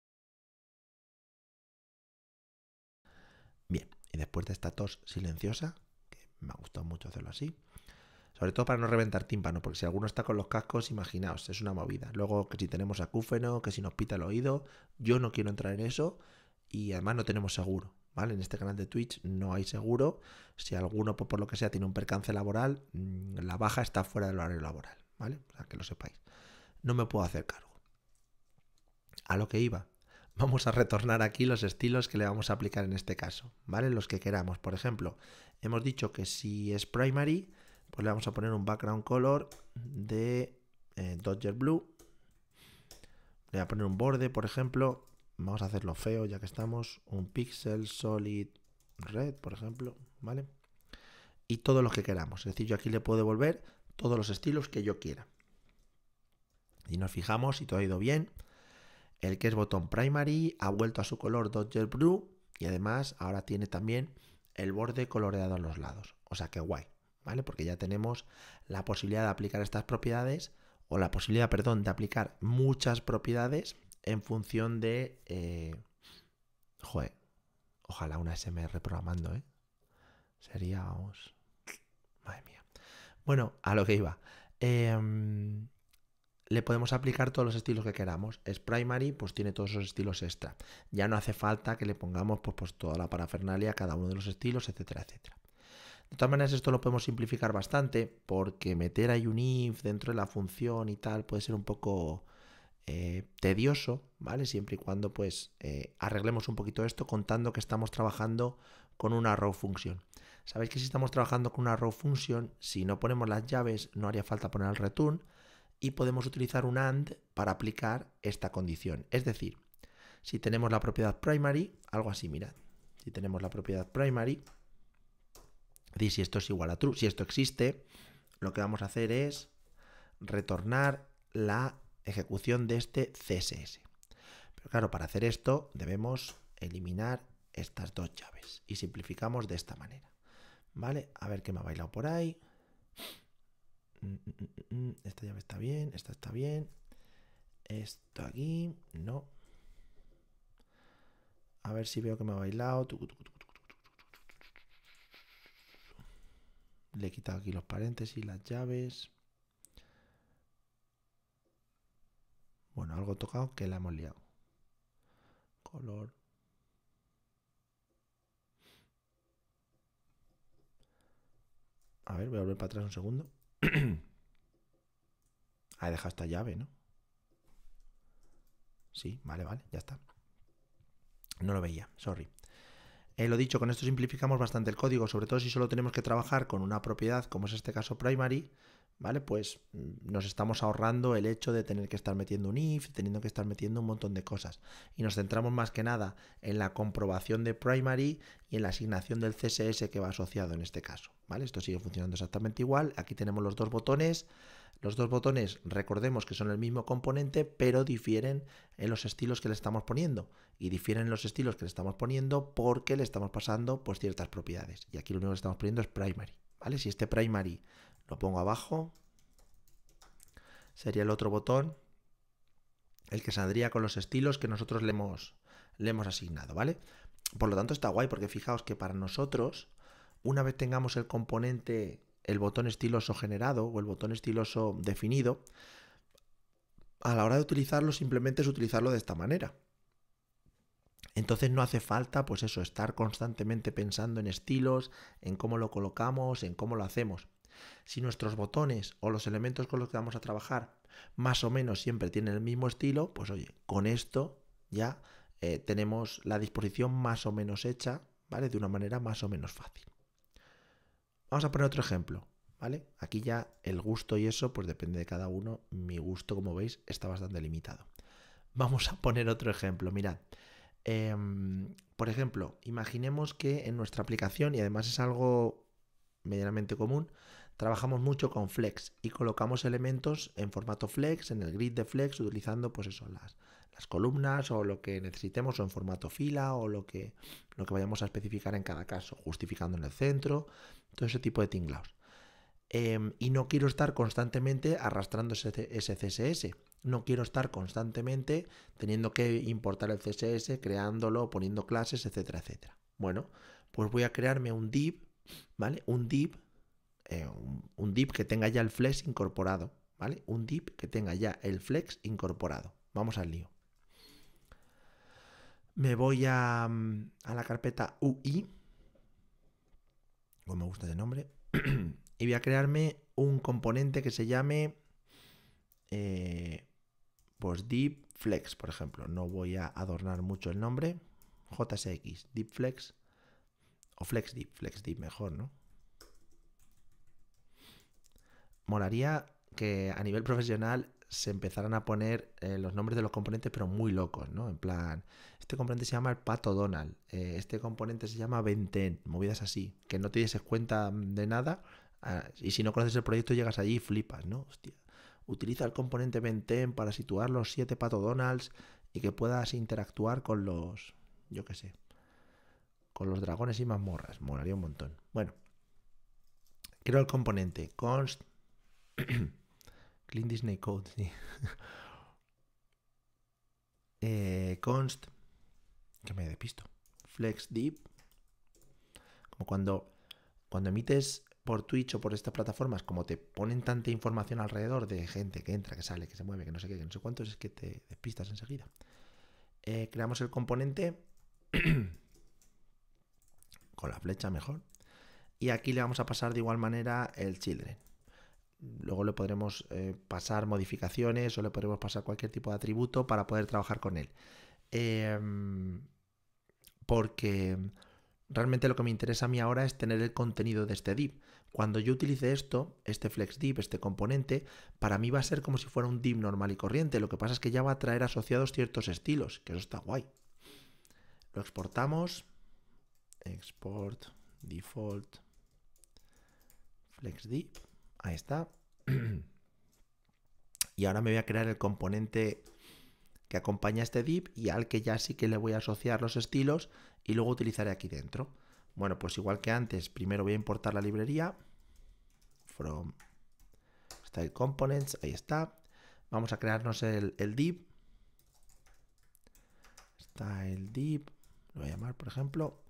Bien, y después de esta tos silenciosa, me ha gustado mucho hacerlo así. Sobre todo para no reventar tímpano, porque si alguno está con los cascos, imaginaos, es una movida. Luego que si tenemos acúfeno, que si nos pita el oído, yo no quiero entrar en eso y además no tenemos seguro. ¿Vale? En este canal de Twitch no hay seguro. Si alguno, pues, por lo que sea, tiene un percance laboral, mm, la baja está fuera del horario laboral, ¿vale? O que lo sepáis. No me puedo hacer cargo. A lo que iba. *laughs* Vamos a retornar aquí los estilos que le vamos a aplicar en este caso, ¿vale? Los que queramos. Por ejemplo, hemos dicho que si es primary, pues le vamos a poner un background color de eh, Dodger Blue. Le voy a poner un borde, por ejemplo. Vamos a hacerlo feo ya que estamos. Un pixel solid red, por ejemplo. ¿Vale? Y todos los que queramos. Es decir, yo aquí le puedo devolver todos los estilos que yo quiera. Y nos fijamos si todo ha ido bien. El que es botón primary ha vuelto a su color Dodger Blue. Y además ahora tiene también el borde coloreado en los lados. O sea que guay, ¿vale? Porque ya tenemos la posibilidad de aplicar estas propiedades, o la posibilidad, perdón, de aplicar muchas propiedades en función de... Eh, Joder, ojalá una SMR programando, ¿eh? vamos. Madre mía. Bueno, a lo que iba. Em, le podemos aplicar todos los estilos que queramos. Es primary, pues tiene todos esos estilos extra. Ya no hace falta que le pongamos pues, pues, toda la parafernalia a cada uno de los estilos, etcétera, etcétera. De todas maneras, esto lo podemos simplificar bastante porque meter ahí un if dentro de la función y tal puede ser un poco eh, tedioso, ¿vale? Siempre y cuando pues eh, arreglemos un poquito esto contando que estamos trabajando con una row function. Sabéis que si estamos trabajando con una row function, si no ponemos las llaves no haría falta poner el return, y podemos utilizar un AND para aplicar esta condición. Es decir, si tenemos la propiedad primary, algo así, mirad. Si tenemos la propiedad primary, si esto es igual a true, si esto existe, lo que vamos a hacer es retornar la ejecución de este CSS. Pero claro, para hacer esto debemos eliminar estas dos llaves y simplificamos de esta manera. ¿Vale? A ver qué me ha bailado por ahí. Esta llave está bien, esta está bien. Esto aquí, no. A ver si veo que me ha bailado. Le he quitado aquí los paréntesis, las llaves. Bueno, algo tocado que la hemos liado. Color. A ver, voy a volver para atrás un segundo. Ahí *clears throat* he dejado esta llave, ¿no? Sí, vale, vale, ya está. No lo veía, sorry. Eh, lo dicho, con esto simplificamos bastante el código, sobre todo si solo tenemos que trabajar con una propiedad, como es este caso primary, ¿vale? Pues mm, nos estamos ahorrando el hecho de tener que estar metiendo un if, teniendo que estar metiendo un montón de cosas. Y nos centramos más que nada en la comprobación de primary y en la asignación del CSS que va asociado en este caso, ¿vale? Esto sigue funcionando exactamente igual. Aquí tenemos los dos botones. Los dos botones, recordemos que son el mismo componente, pero difieren en los estilos que le estamos poniendo. Y difieren en los estilos que le estamos poniendo porque le estamos pasando pues, ciertas propiedades. Y aquí lo único que estamos poniendo es primary. ¿vale? Si este primary lo pongo abajo. Sería el otro botón, el que saldría con los estilos que nosotros le hemos, le hemos asignado, ¿vale? Por lo tanto está guay porque fijaos que para nosotros, una vez tengamos el componente, el botón estiloso generado o el botón estiloso definido, a la hora de utilizarlo simplemente es utilizarlo de esta manera. Entonces no hace falta, pues eso, estar constantemente pensando en estilos, en cómo lo colocamos, en cómo lo hacemos. Si nuestros botones o los elementos con los que vamos a trabajar más o menos siempre tienen el mismo estilo, pues oye, con esto ya eh, tenemos la disposición más o menos hecha, ¿vale? De una manera más o menos fácil. Vamos a poner otro ejemplo, ¿vale? Aquí ya el gusto y eso, pues depende de cada uno. Mi gusto, como veis, está bastante limitado. Vamos a poner otro ejemplo, mirad. Em, por ejemplo, imaginemos que en nuestra aplicación, y además es algo medianamente común, Trabajamos mucho con flex y colocamos elementos en formato flex, en el grid de flex, utilizando pues eso, las, las columnas o lo que necesitemos o en formato fila o lo que, lo que vayamos a especificar en cada caso, justificando en el centro, todo ese tipo de tinglaos. Em, y no quiero estar constantemente arrastrando ese, ese, CSS. No quiero estar constantemente teniendo que importar el CSS, creándolo, poniendo clases, etcétera, etcétera. Bueno, pues voy a crearme un div, ¿vale? Un div eh, un, dip que tenga ya el flex incorporado, ¿vale? Un dip que tenga ya el flex incorporado. Vamos al lío. Me voy a, mm, la carpeta UI, como me gusta ese nombre, *clears throat* y voy a crearme un componente que se llame eh, pues dip Flex, por ejemplo. No voy a adornar mucho el nombre. JSX, dip Flex. O Flex dip Flex mejor, ¿no? molaría que a nivel profesional se empezaran a poner eh, los nombres de los componentes, pero muy locos, ¿no? En plan, este componente se llama el Pato Donald, eh, este componente se llama Venten, movidas así, que no te dieses cuenta de nada ah, y si no conoces el proyecto llegas allí y flipas, ¿no? Hostia. Utiliza el componente Venten para situar los siete Pato Donalds y que puedas interactuar con los, yo qué sé, con los dragones y mazmorras, molaría un montón. Bueno, creo el componente const Clean *clears throat* Disney Code, *laughs* eh, const, que me despisto. Flex deep Como cuando, cuando emites por Twitch o por estas plataformas, como te ponen tanta información alrededor de gente que entra, que sale, que se mueve, que no sé qué, que no sé cuántos, es que te despistas enseguida. Eh, creamos el componente *clears throat* con la flecha mejor. Y aquí le vamos a pasar de igual manera el children luego le podremos eh, pasar modificaciones o le podremos pasar cualquier tipo de atributo para poder trabajar con él. Em, porque realmente lo que me interesa a mí ahora es tener el contenido de este div. Cuando yo utilice esto, este flex div, este componente, para mí va a ser como si fuera un div normal y corriente. Lo que pasa es que ya va a traer asociados ciertos estilos, que eso está guay. Lo exportamos. Export default flex div Ahí está. *clears throat* y ahora me voy a crear el componente que acompaña este div y al que ya sí que le voy a asociar los estilos y luego utilizaré aquí dentro. Bueno, pues igual que antes, primero voy a importar la librería from style components, ahí está. Vamos a crearnos el, el div. Style div, lo voy a llamar por ejemplo.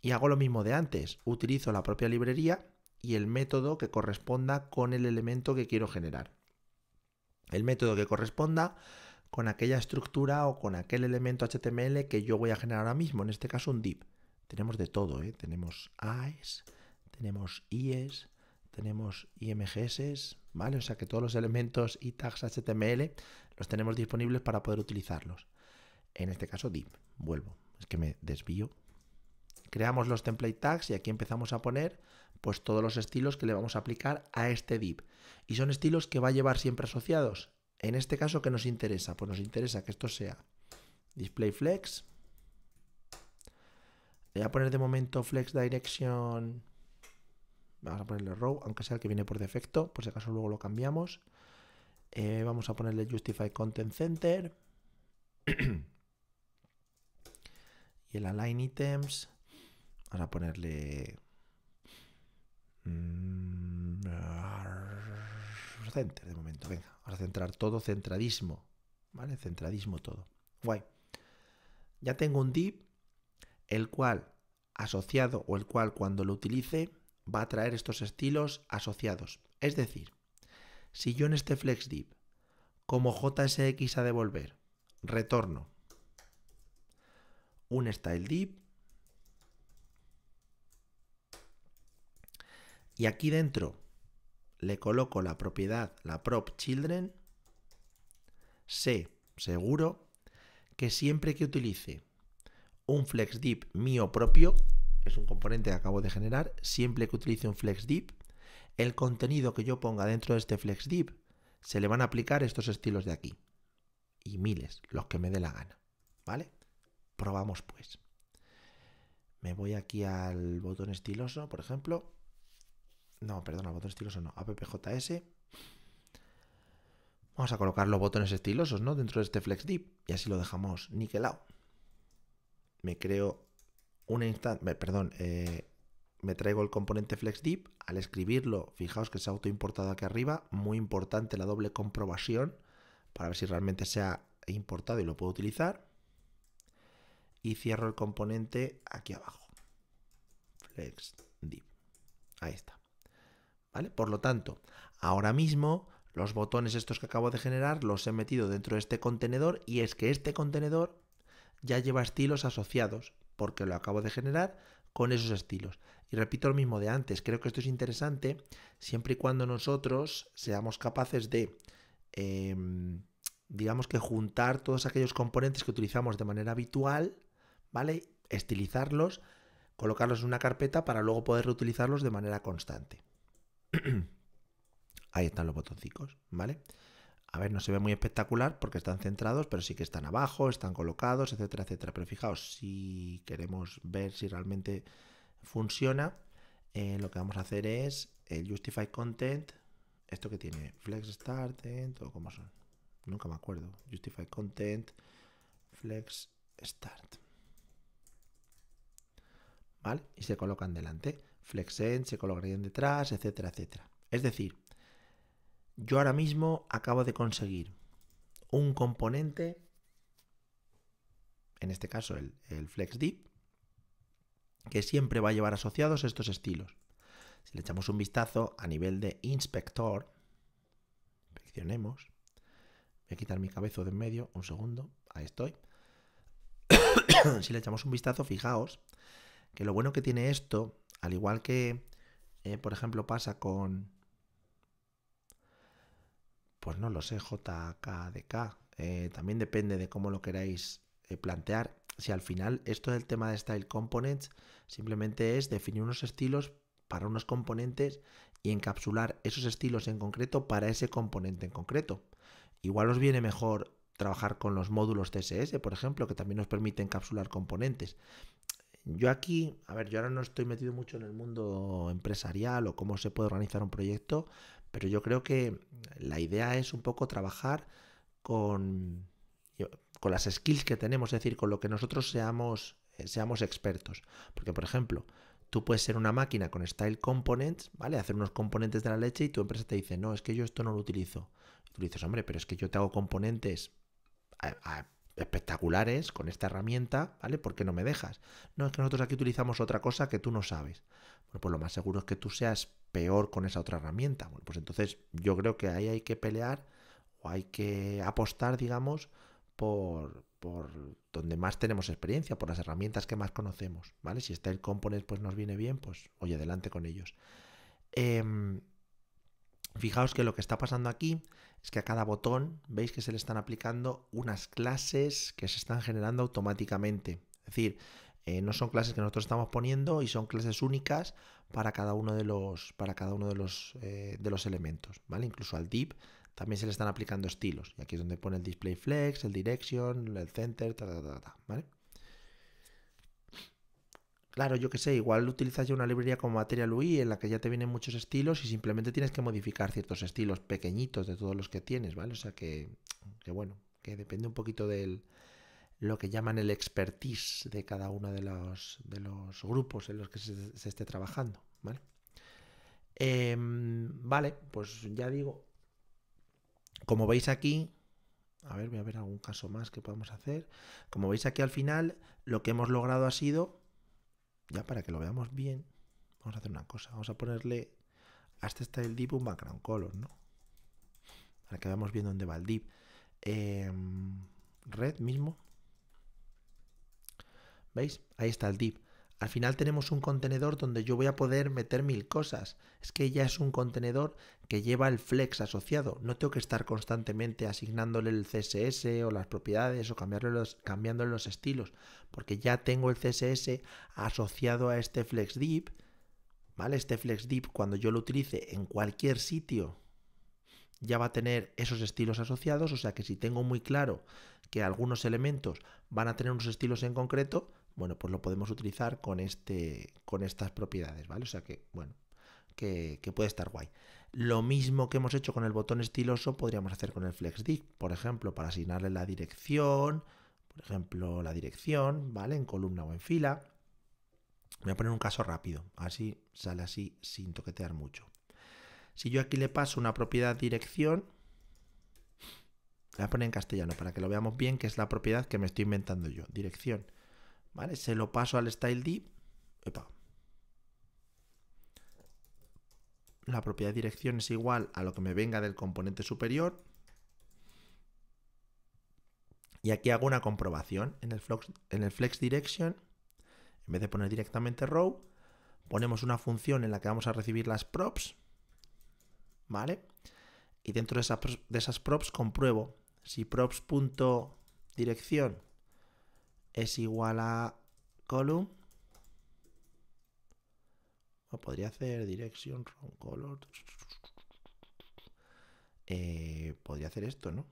Y hago lo mismo de antes, utilizo la propia librería y el método que corresponda con el elemento que quiero generar. El método que corresponda con aquella estructura o con aquel elemento HTML que yo voy a generar ahora mismo, en este caso un div. Tenemos de todo, ¿eh? tenemos AES, tenemos IES, tenemos IMGS, ¿vale? O sea que todos los elementos y tags HTML los tenemos disponibles para poder utilizarlos. En este caso div, vuelvo, es que me desvío. Creamos los template tags y aquí empezamos a poner pues todos los estilos que le vamos a aplicar a este div. Y son estilos que va a llevar siempre asociados. En este caso, ¿qué nos interesa? Pues nos interesa que esto sea display flex. Le voy a poner de momento flex direction. Vamos a ponerle row, aunque sea el que viene por defecto, por si acaso luego lo cambiamos. Eh, vamos a ponerle justify content center. *clears throat* y el align items. Vamos a ponerle Mm, Center de momento, venga, a centrar todo, centradismo, ¿vale? Centradismo todo. Guay. Ya tengo un div, el cual asociado o el cual cuando lo utilice va a traer estos estilos asociados. Es decir, si yo en este flex div, como JSX a devolver, retorno un style dip. Y aquí dentro le coloco la propiedad, la prop children, sé seguro que siempre que utilice un flex dip mío propio, es un componente que acabo de generar, siempre que utilice un flex dip, el contenido que yo ponga dentro de este dip se le van a aplicar estos estilos de aquí. Y miles, los que me dé la gana. ¿Vale? Probamos pues. Me voy aquí al botón estiloso, por ejemplo, no, perdona, botones estilosos no. AppJS. Vamos a colocar los botones estilosos, ¿no? Dentro de este FlexDip. Y así lo dejamos niquelado. Me creo una instancia. Perdón, eh, me traigo el componente Dip Al escribirlo, fijaos que se ha autoimportado aquí arriba. Muy importante la doble comprobación para ver si realmente se ha importado y lo puedo utilizar. Y cierro el componente aquí abajo. FlexDip. Ahí está. Por lo tanto, ahora mismo los botones estos que acabo de generar los he metido dentro de este contenedor y es que este contenedor ya lleva estilos asociados porque lo acabo de generar con esos estilos. Y repito lo mismo de antes, creo que esto es interesante siempre y cuando nosotros seamos capaces de, em, digamos que juntar todos aquellos componentes que utilizamos de manera habitual, ¿vale? Estilizarlos, colocarlos en una carpeta para luego poder reutilizarlos de manera constante. *clears throat* Ahí están los botoncitos ¿vale? A ver, no se ve muy espectacular porque están centrados, pero sí que están abajo, están colocados, etcétera, etcétera. Pero fijaos, si queremos ver si realmente funciona, eh, lo que vamos a hacer es el Justify Content, esto que tiene, Flex Start, o como son, nunca me acuerdo, Justify Content, Flex Start. ¿Vale? Y se colocan delante. FlexEnd, se colocarían detrás, etcétera, etcétera. Es decir, yo ahora mismo acabo de conseguir un componente, en este caso el, el FlexDip, que siempre va a llevar asociados estos estilos. Si le echamos un vistazo a nivel de inspector, inspeccionemos, voy a quitar mi cabeza de en medio, un segundo, ahí estoy. *coughs* si le echamos un vistazo, fijaos que lo bueno que tiene esto al igual que, eh, por ejemplo, pasa con... Pues no lo sé, JKDK. Eh, también depende de cómo lo queráis eh, plantear. Si al final esto del tema de Style Components simplemente es definir unos estilos para unos componentes y encapsular esos estilos en concreto para ese componente en concreto. Igual os viene mejor trabajar con los módulos CSS, por ejemplo, que también nos permite encapsular componentes. Yo aquí, a ver, yo ahora no estoy metido mucho en el mundo empresarial o cómo se puede organizar un proyecto, pero yo creo que la idea es un poco trabajar con, con las skills que tenemos, es decir, con lo que nosotros seamos, eh, seamos expertos. Porque, por ejemplo, tú puedes ser una máquina con style components, ¿vale? Hacer unos componentes de la leche y tu empresa te dice, no, es que yo esto no lo utilizo. Y tú dices, hombre, pero es que yo te hago componentes espectaculares con esta herramienta, ¿vale? ¿Por qué no me dejas? No, es que nosotros aquí utilizamos otra cosa que tú no sabes. Bueno, pues lo más seguro es que tú seas peor con esa otra herramienta. Bueno, pues entonces yo creo que ahí hay que pelear o hay que apostar, digamos, por, por donde más tenemos experiencia, por las herramientas que más conocemos, ¿vale? Si está el component, pues nos viene bien, pues oye, adelante con ellos. Em, fijaos que lo que está pasando aquí es que a cada botón veis que se le están aplicando unas clases que se están generando automáticamente. Es decir, eh, no son clases que nosotros estamos poniendo y son clases únicas para cada uno de los, para cada uno de eh, de los elementos. ¿vale? Incluso al div también se le están aplicando estilos. Y aquí es donde pone el display flex, el direction, el center, ta, ta, ta, ta ¿vale? Claro, yo qué sé, igual utilizas ya una librería como Material UI en la que ya te vienen muchos estilos y simplemente tienes que modificar ciertos estilos pequeñitos de todos los que tienes, ¿vale? O sea que, bueno, que depende un poquito de lo que llaman el expertise de cada uno de los, de los grupos en los que se, esté trabajando, ¿vale? Em, vale, pues ya digo, como veis aquí, a ver, voy a ver algún caso más que podamos hacer. Como veis aquí al final, lo que hemos logrado ha sido ya para que lo veamos bien, vamos a hacer una cosa. Vamos a ponerle hasta está el div un background color, ¿no? Para que veamos bien dónde va el div. Em, red mismo. ¿Veis? Ahí está el div. Al final tenemos un contenedor donde yo voy a poder meter mil cosas. Es que ya es un contenedor que lleva el flex asociado. No tengo que estar constantemente asignándole el CSS o las propiedades o cambiándole los, los estilos, porque ya tengo el CSS asociado a este flex deep, ¿Vale? Este flex deep cuando yo lo utilice en cualquier sitio ya va a tener esos estilos asociados, o sea que si tengo muy claro que algunos elementos van a tener unos estilos en concreto, bueno, pues lo podemos utilizar con, este, con estas propiedades, ¿vale? O sea que, bueno, que, puede estar guay. Lo mismo que hemos hecho con el botón estiloso podríamos hacer con el flex FlexDict, por ejemplo, para asignarle la dirección, por ejemplo, la dirección, ¿vale? En columna o en fila. Voy a poner un caso rápido, así sale así sin toquetear mucho. Si yo aquí le paso una propiedad dirección, la voy en castellano para que lo veamos bien, que es la propiedad que me estoy inventando yo, dirección. ¿Vale? Se lo paso al style div. La propiedad de dirección es igual a lo que me venga del componente superior. Y aquí hago una comprobación. En el, en el flex direction, en vez de poner directamente row, ponemos una función en la que vamos a recibir las props. ¿Vale? Y dentro de, esas, de esas props compruebo si props.dirección es igual a column. O podría hacer direction row, color. Eh, podría hacer esto, ¿no?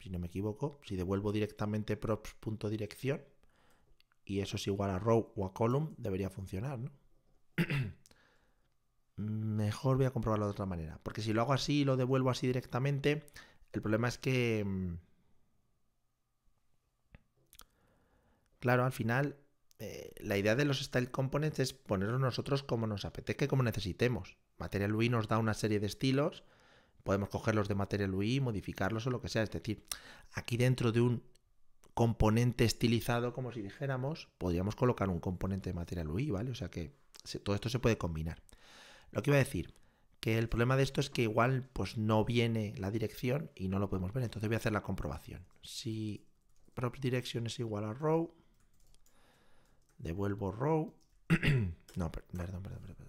Si no me equivoco, si devuelvo directamente props.dirección y eso es igual a row o a column, debería funcionar, ¿no? *clears throat* Mejor voy a comprobarlo de otra manera, porque si lo hago así y lo devuelvo así directamente, el problema es que mm, Claro, al final, eh, la idea de los style components es ponerlos nosotros como nos apetezca como necesitemos. Material UI nos da una serie de estilos, podemos cogerlos de Material UI, modificarlos o lo que sea. Es decir, aquí dentro de un componente estilizado, como si dijéramos, podríamos colocar un componente de Material UI, ¿vale? O sea que todo esto se puede combinar. Lo que iba a decir, que el problema de esto es que igual pues no viene la dirección y no lo podemos ver, entonces voy a hacer la comprobación. Si prop direction es igual a row, Devuelvo row. *clears throat* no, perdón, perdón, perdón.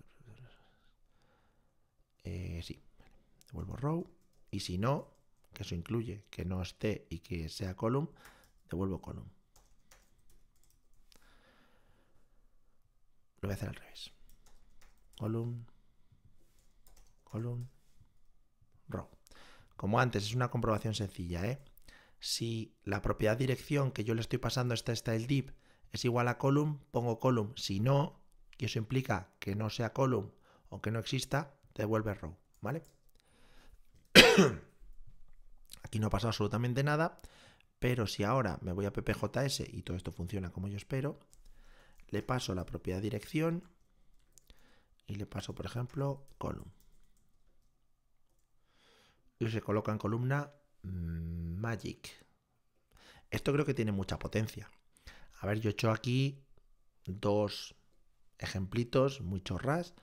Eh, sí, devuelvo row. Y si no, que eso incluye que no esté y que sea column, devuelvo column. Lo voy a hacer al revés. Column, column, row. Como antes, es una comprobación sencilla. ¿eh? Si la propiedad dirección que yo le estoy pasando está esta style div es igual a column, pongo column. Si no, y eso implica que no sea column o que no exista, devuelve row, ¿vale? *coughs* Aquí no ha pasado absolutamente nada, pero si ahora me voy a ppjs y todo esto funciona como yo espero, le paso la propiedad dirección y le paso, por ejemplo, column. Y se coloca en columna mm, magic. Esto creo que tiene mucha potencia. A ver, yo he hecho aquí dos ejemplitos muy chorras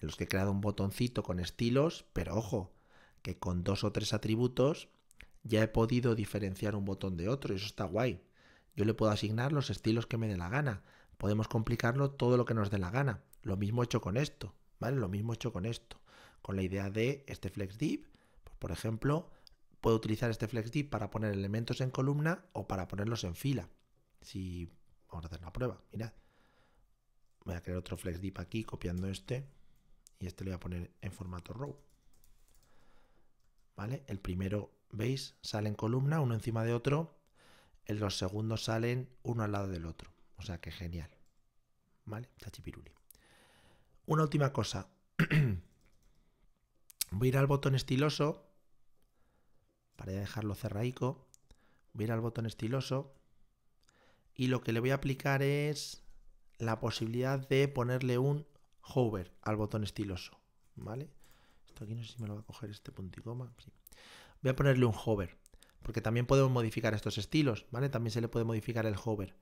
en los que he creado un botoncito con estilos, pero ojo, que con dos o tres atributos ya he podido diferenciar un botón de otro y eso está guay. Yo le puedo asignar los estilos que me dé la gana. Podemos complicarlo todo lo que nos dé la gana. Lo mismo he hecho con esto, ¿vale? Lo mismo he hecho con esto. Con la idea de este flex pues por ejemplo, puedo utilizar este flex div para poner elementos en columna o para ponerlos en fila. Si a hacer la prueba, mirad. Voy a crear otro flex dip aquí copiando este y este lo voy a poner en formato row. ¿Vale? El primero, veis, sale en columna, uno encima de otro. En los segundos salen uno al lado del otro. O sea que genial. ¿Vale? Tachipiruli. Una última cosa. *clears throat* Voy a ir al botón estiloso para dejarlo cerraico. Voy a ir al botón estiloso y lo que le voy a aplicar es la posibilidad de ponerle un hover al botón estiloso, ¿vale? Esto aquí no sé si me lo va a coger este punticoma, Voy a ponerle un hover, porque también podemos modificar estos estilos, ¿vale? También se le puede modificar el hover.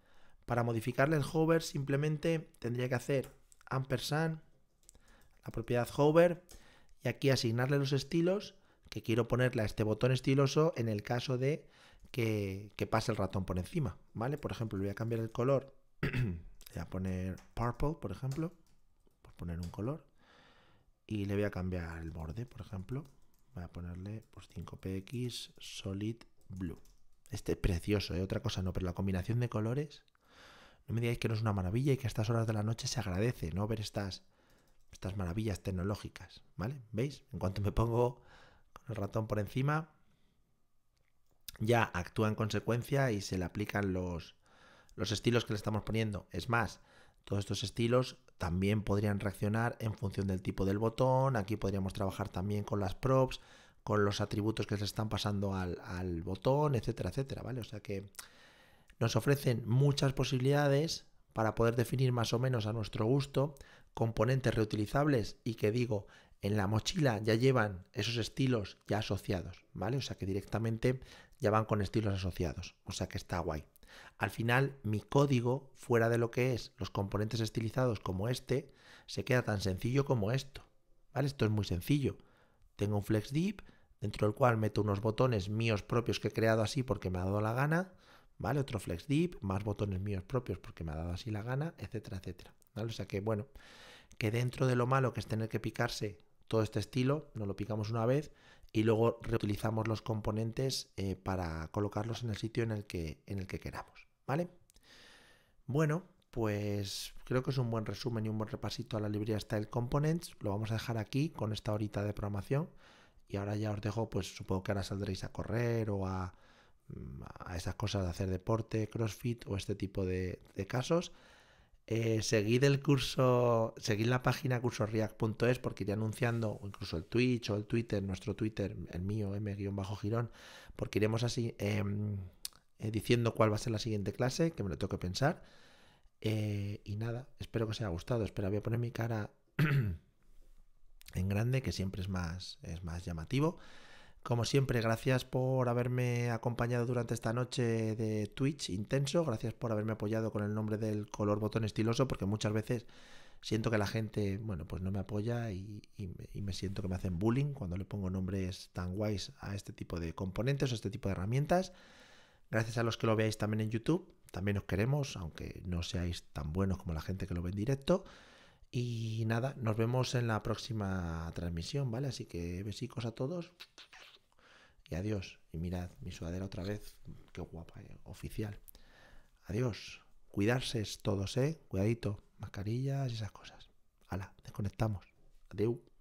Para modificarle el hover simplemente tendría que hacer ampersand, la propiedad hover, y aquí asignarle los estilos que quiero ponerle a este botón estiloso en el caso de que, pase el ratón por encima, ¿vale? Por ejemplo, le voy a cambiar el color, *clears throat* voy a poner purple, por ejemplo, por poner un color, y le voy a cambiar el borde, por ejemplo, voy a ponerle 5px pues, solid blue. Este es precioso, ¿eh? otra cosa no, pero la combinación de colores, no me digáis que no es una maravilla y que a estas horas de la noche se agradece, ¿no? Ver estas, estas maravillas tecnológicas, ¿vale? ¿Veis? En cuanto me pongo con el ratón por encima, ya actúa en consecuencia y se le aplican los, los estilos que le estamos poniendo. Es más, todos estos estilos también podrían reaccionar en función del tipo del botón. Aquí podríamos trabajar también con las props, con los atributos que se están pasando al, botón, etcétera, etcétera, ¿vale? O sea que nos ofrecen muchas posibilidades para poder definir más o menos a nuestro gusto componentes reutilizables y que digo, en la mochila ya llevan esos estilos ya asociados, ¿vale? O sea que directamente ya van con estilos asociados, o sea que está guay. Al final, mi código, fuera de lo que es los componentes estilizados como este, se queda tan sencillo como esto. ¿Vale? Esto es muy sencillo. Tengo un flex deep dentro del cual meto unos botones míos propios que he creado así porque me ha dado la gana, ¿vale? Otro flex más botones míos propios porque me ha dado así la gana, etcétera, etcétera. O sea que, bueno, que dentro de lo malo que es tener que picarse todo este estilo, nos lo picamos una vez y luego reutilizamos los componentes eh, para colocarlos en el sitio en el que, en el que queramos, ¿vale? Bueno, pues creo que es un buen resumen y un buen repasito a la librería Style Components. Lo vamos a dejar aquí con esta horita de programación y ahora ya os dejo, pues supongo que ahora saldréis a correr o a, mm, esas cosas de hacer deporte, crossfit o este tipo de casos. Eh, seguid el curso, seguid la página cursoreact.es porque iré anunciando, incluso el Twitch o el Twitter, nuestro Twitter, el mío, m-girón, porque iremos así em, eh, diciendo cuál va a ser la siguiente clase, que me lo tengo que pensar. Eh, y nada, espero que os haya gustado. Espero, voy a poner mi cara *clears throat* en grande, que siempre es más, es más llamativo. Como siempre, gracias por haberme acompañado durante esta noche de Twitch intenso, gracias por haberme apoyado con el nombre del color botón estiloso, porque muchas veces siento que la gente, bueno, pues no me apoya y, me siento que me hacen bullying cuando le pongo nombres tan guays a este tipo de componentes o a este tipo de herramientas. Gracias a los que lo veáis también en YouTube, también os queremos, aunque no seáis tan buenos como la gente que lo ve en directo. Y nada, nos vemos en la próxima transmisión, ¿vale? Así que besicos a todos adiós. Y mirad, mi sudadera otra vez. Qué guapa, eh, oficial. Adiós. Cuidarse todos, ¿eh? Cuidadito. Mascarillas y esas cosas. Hala, desconectamos. Adiós.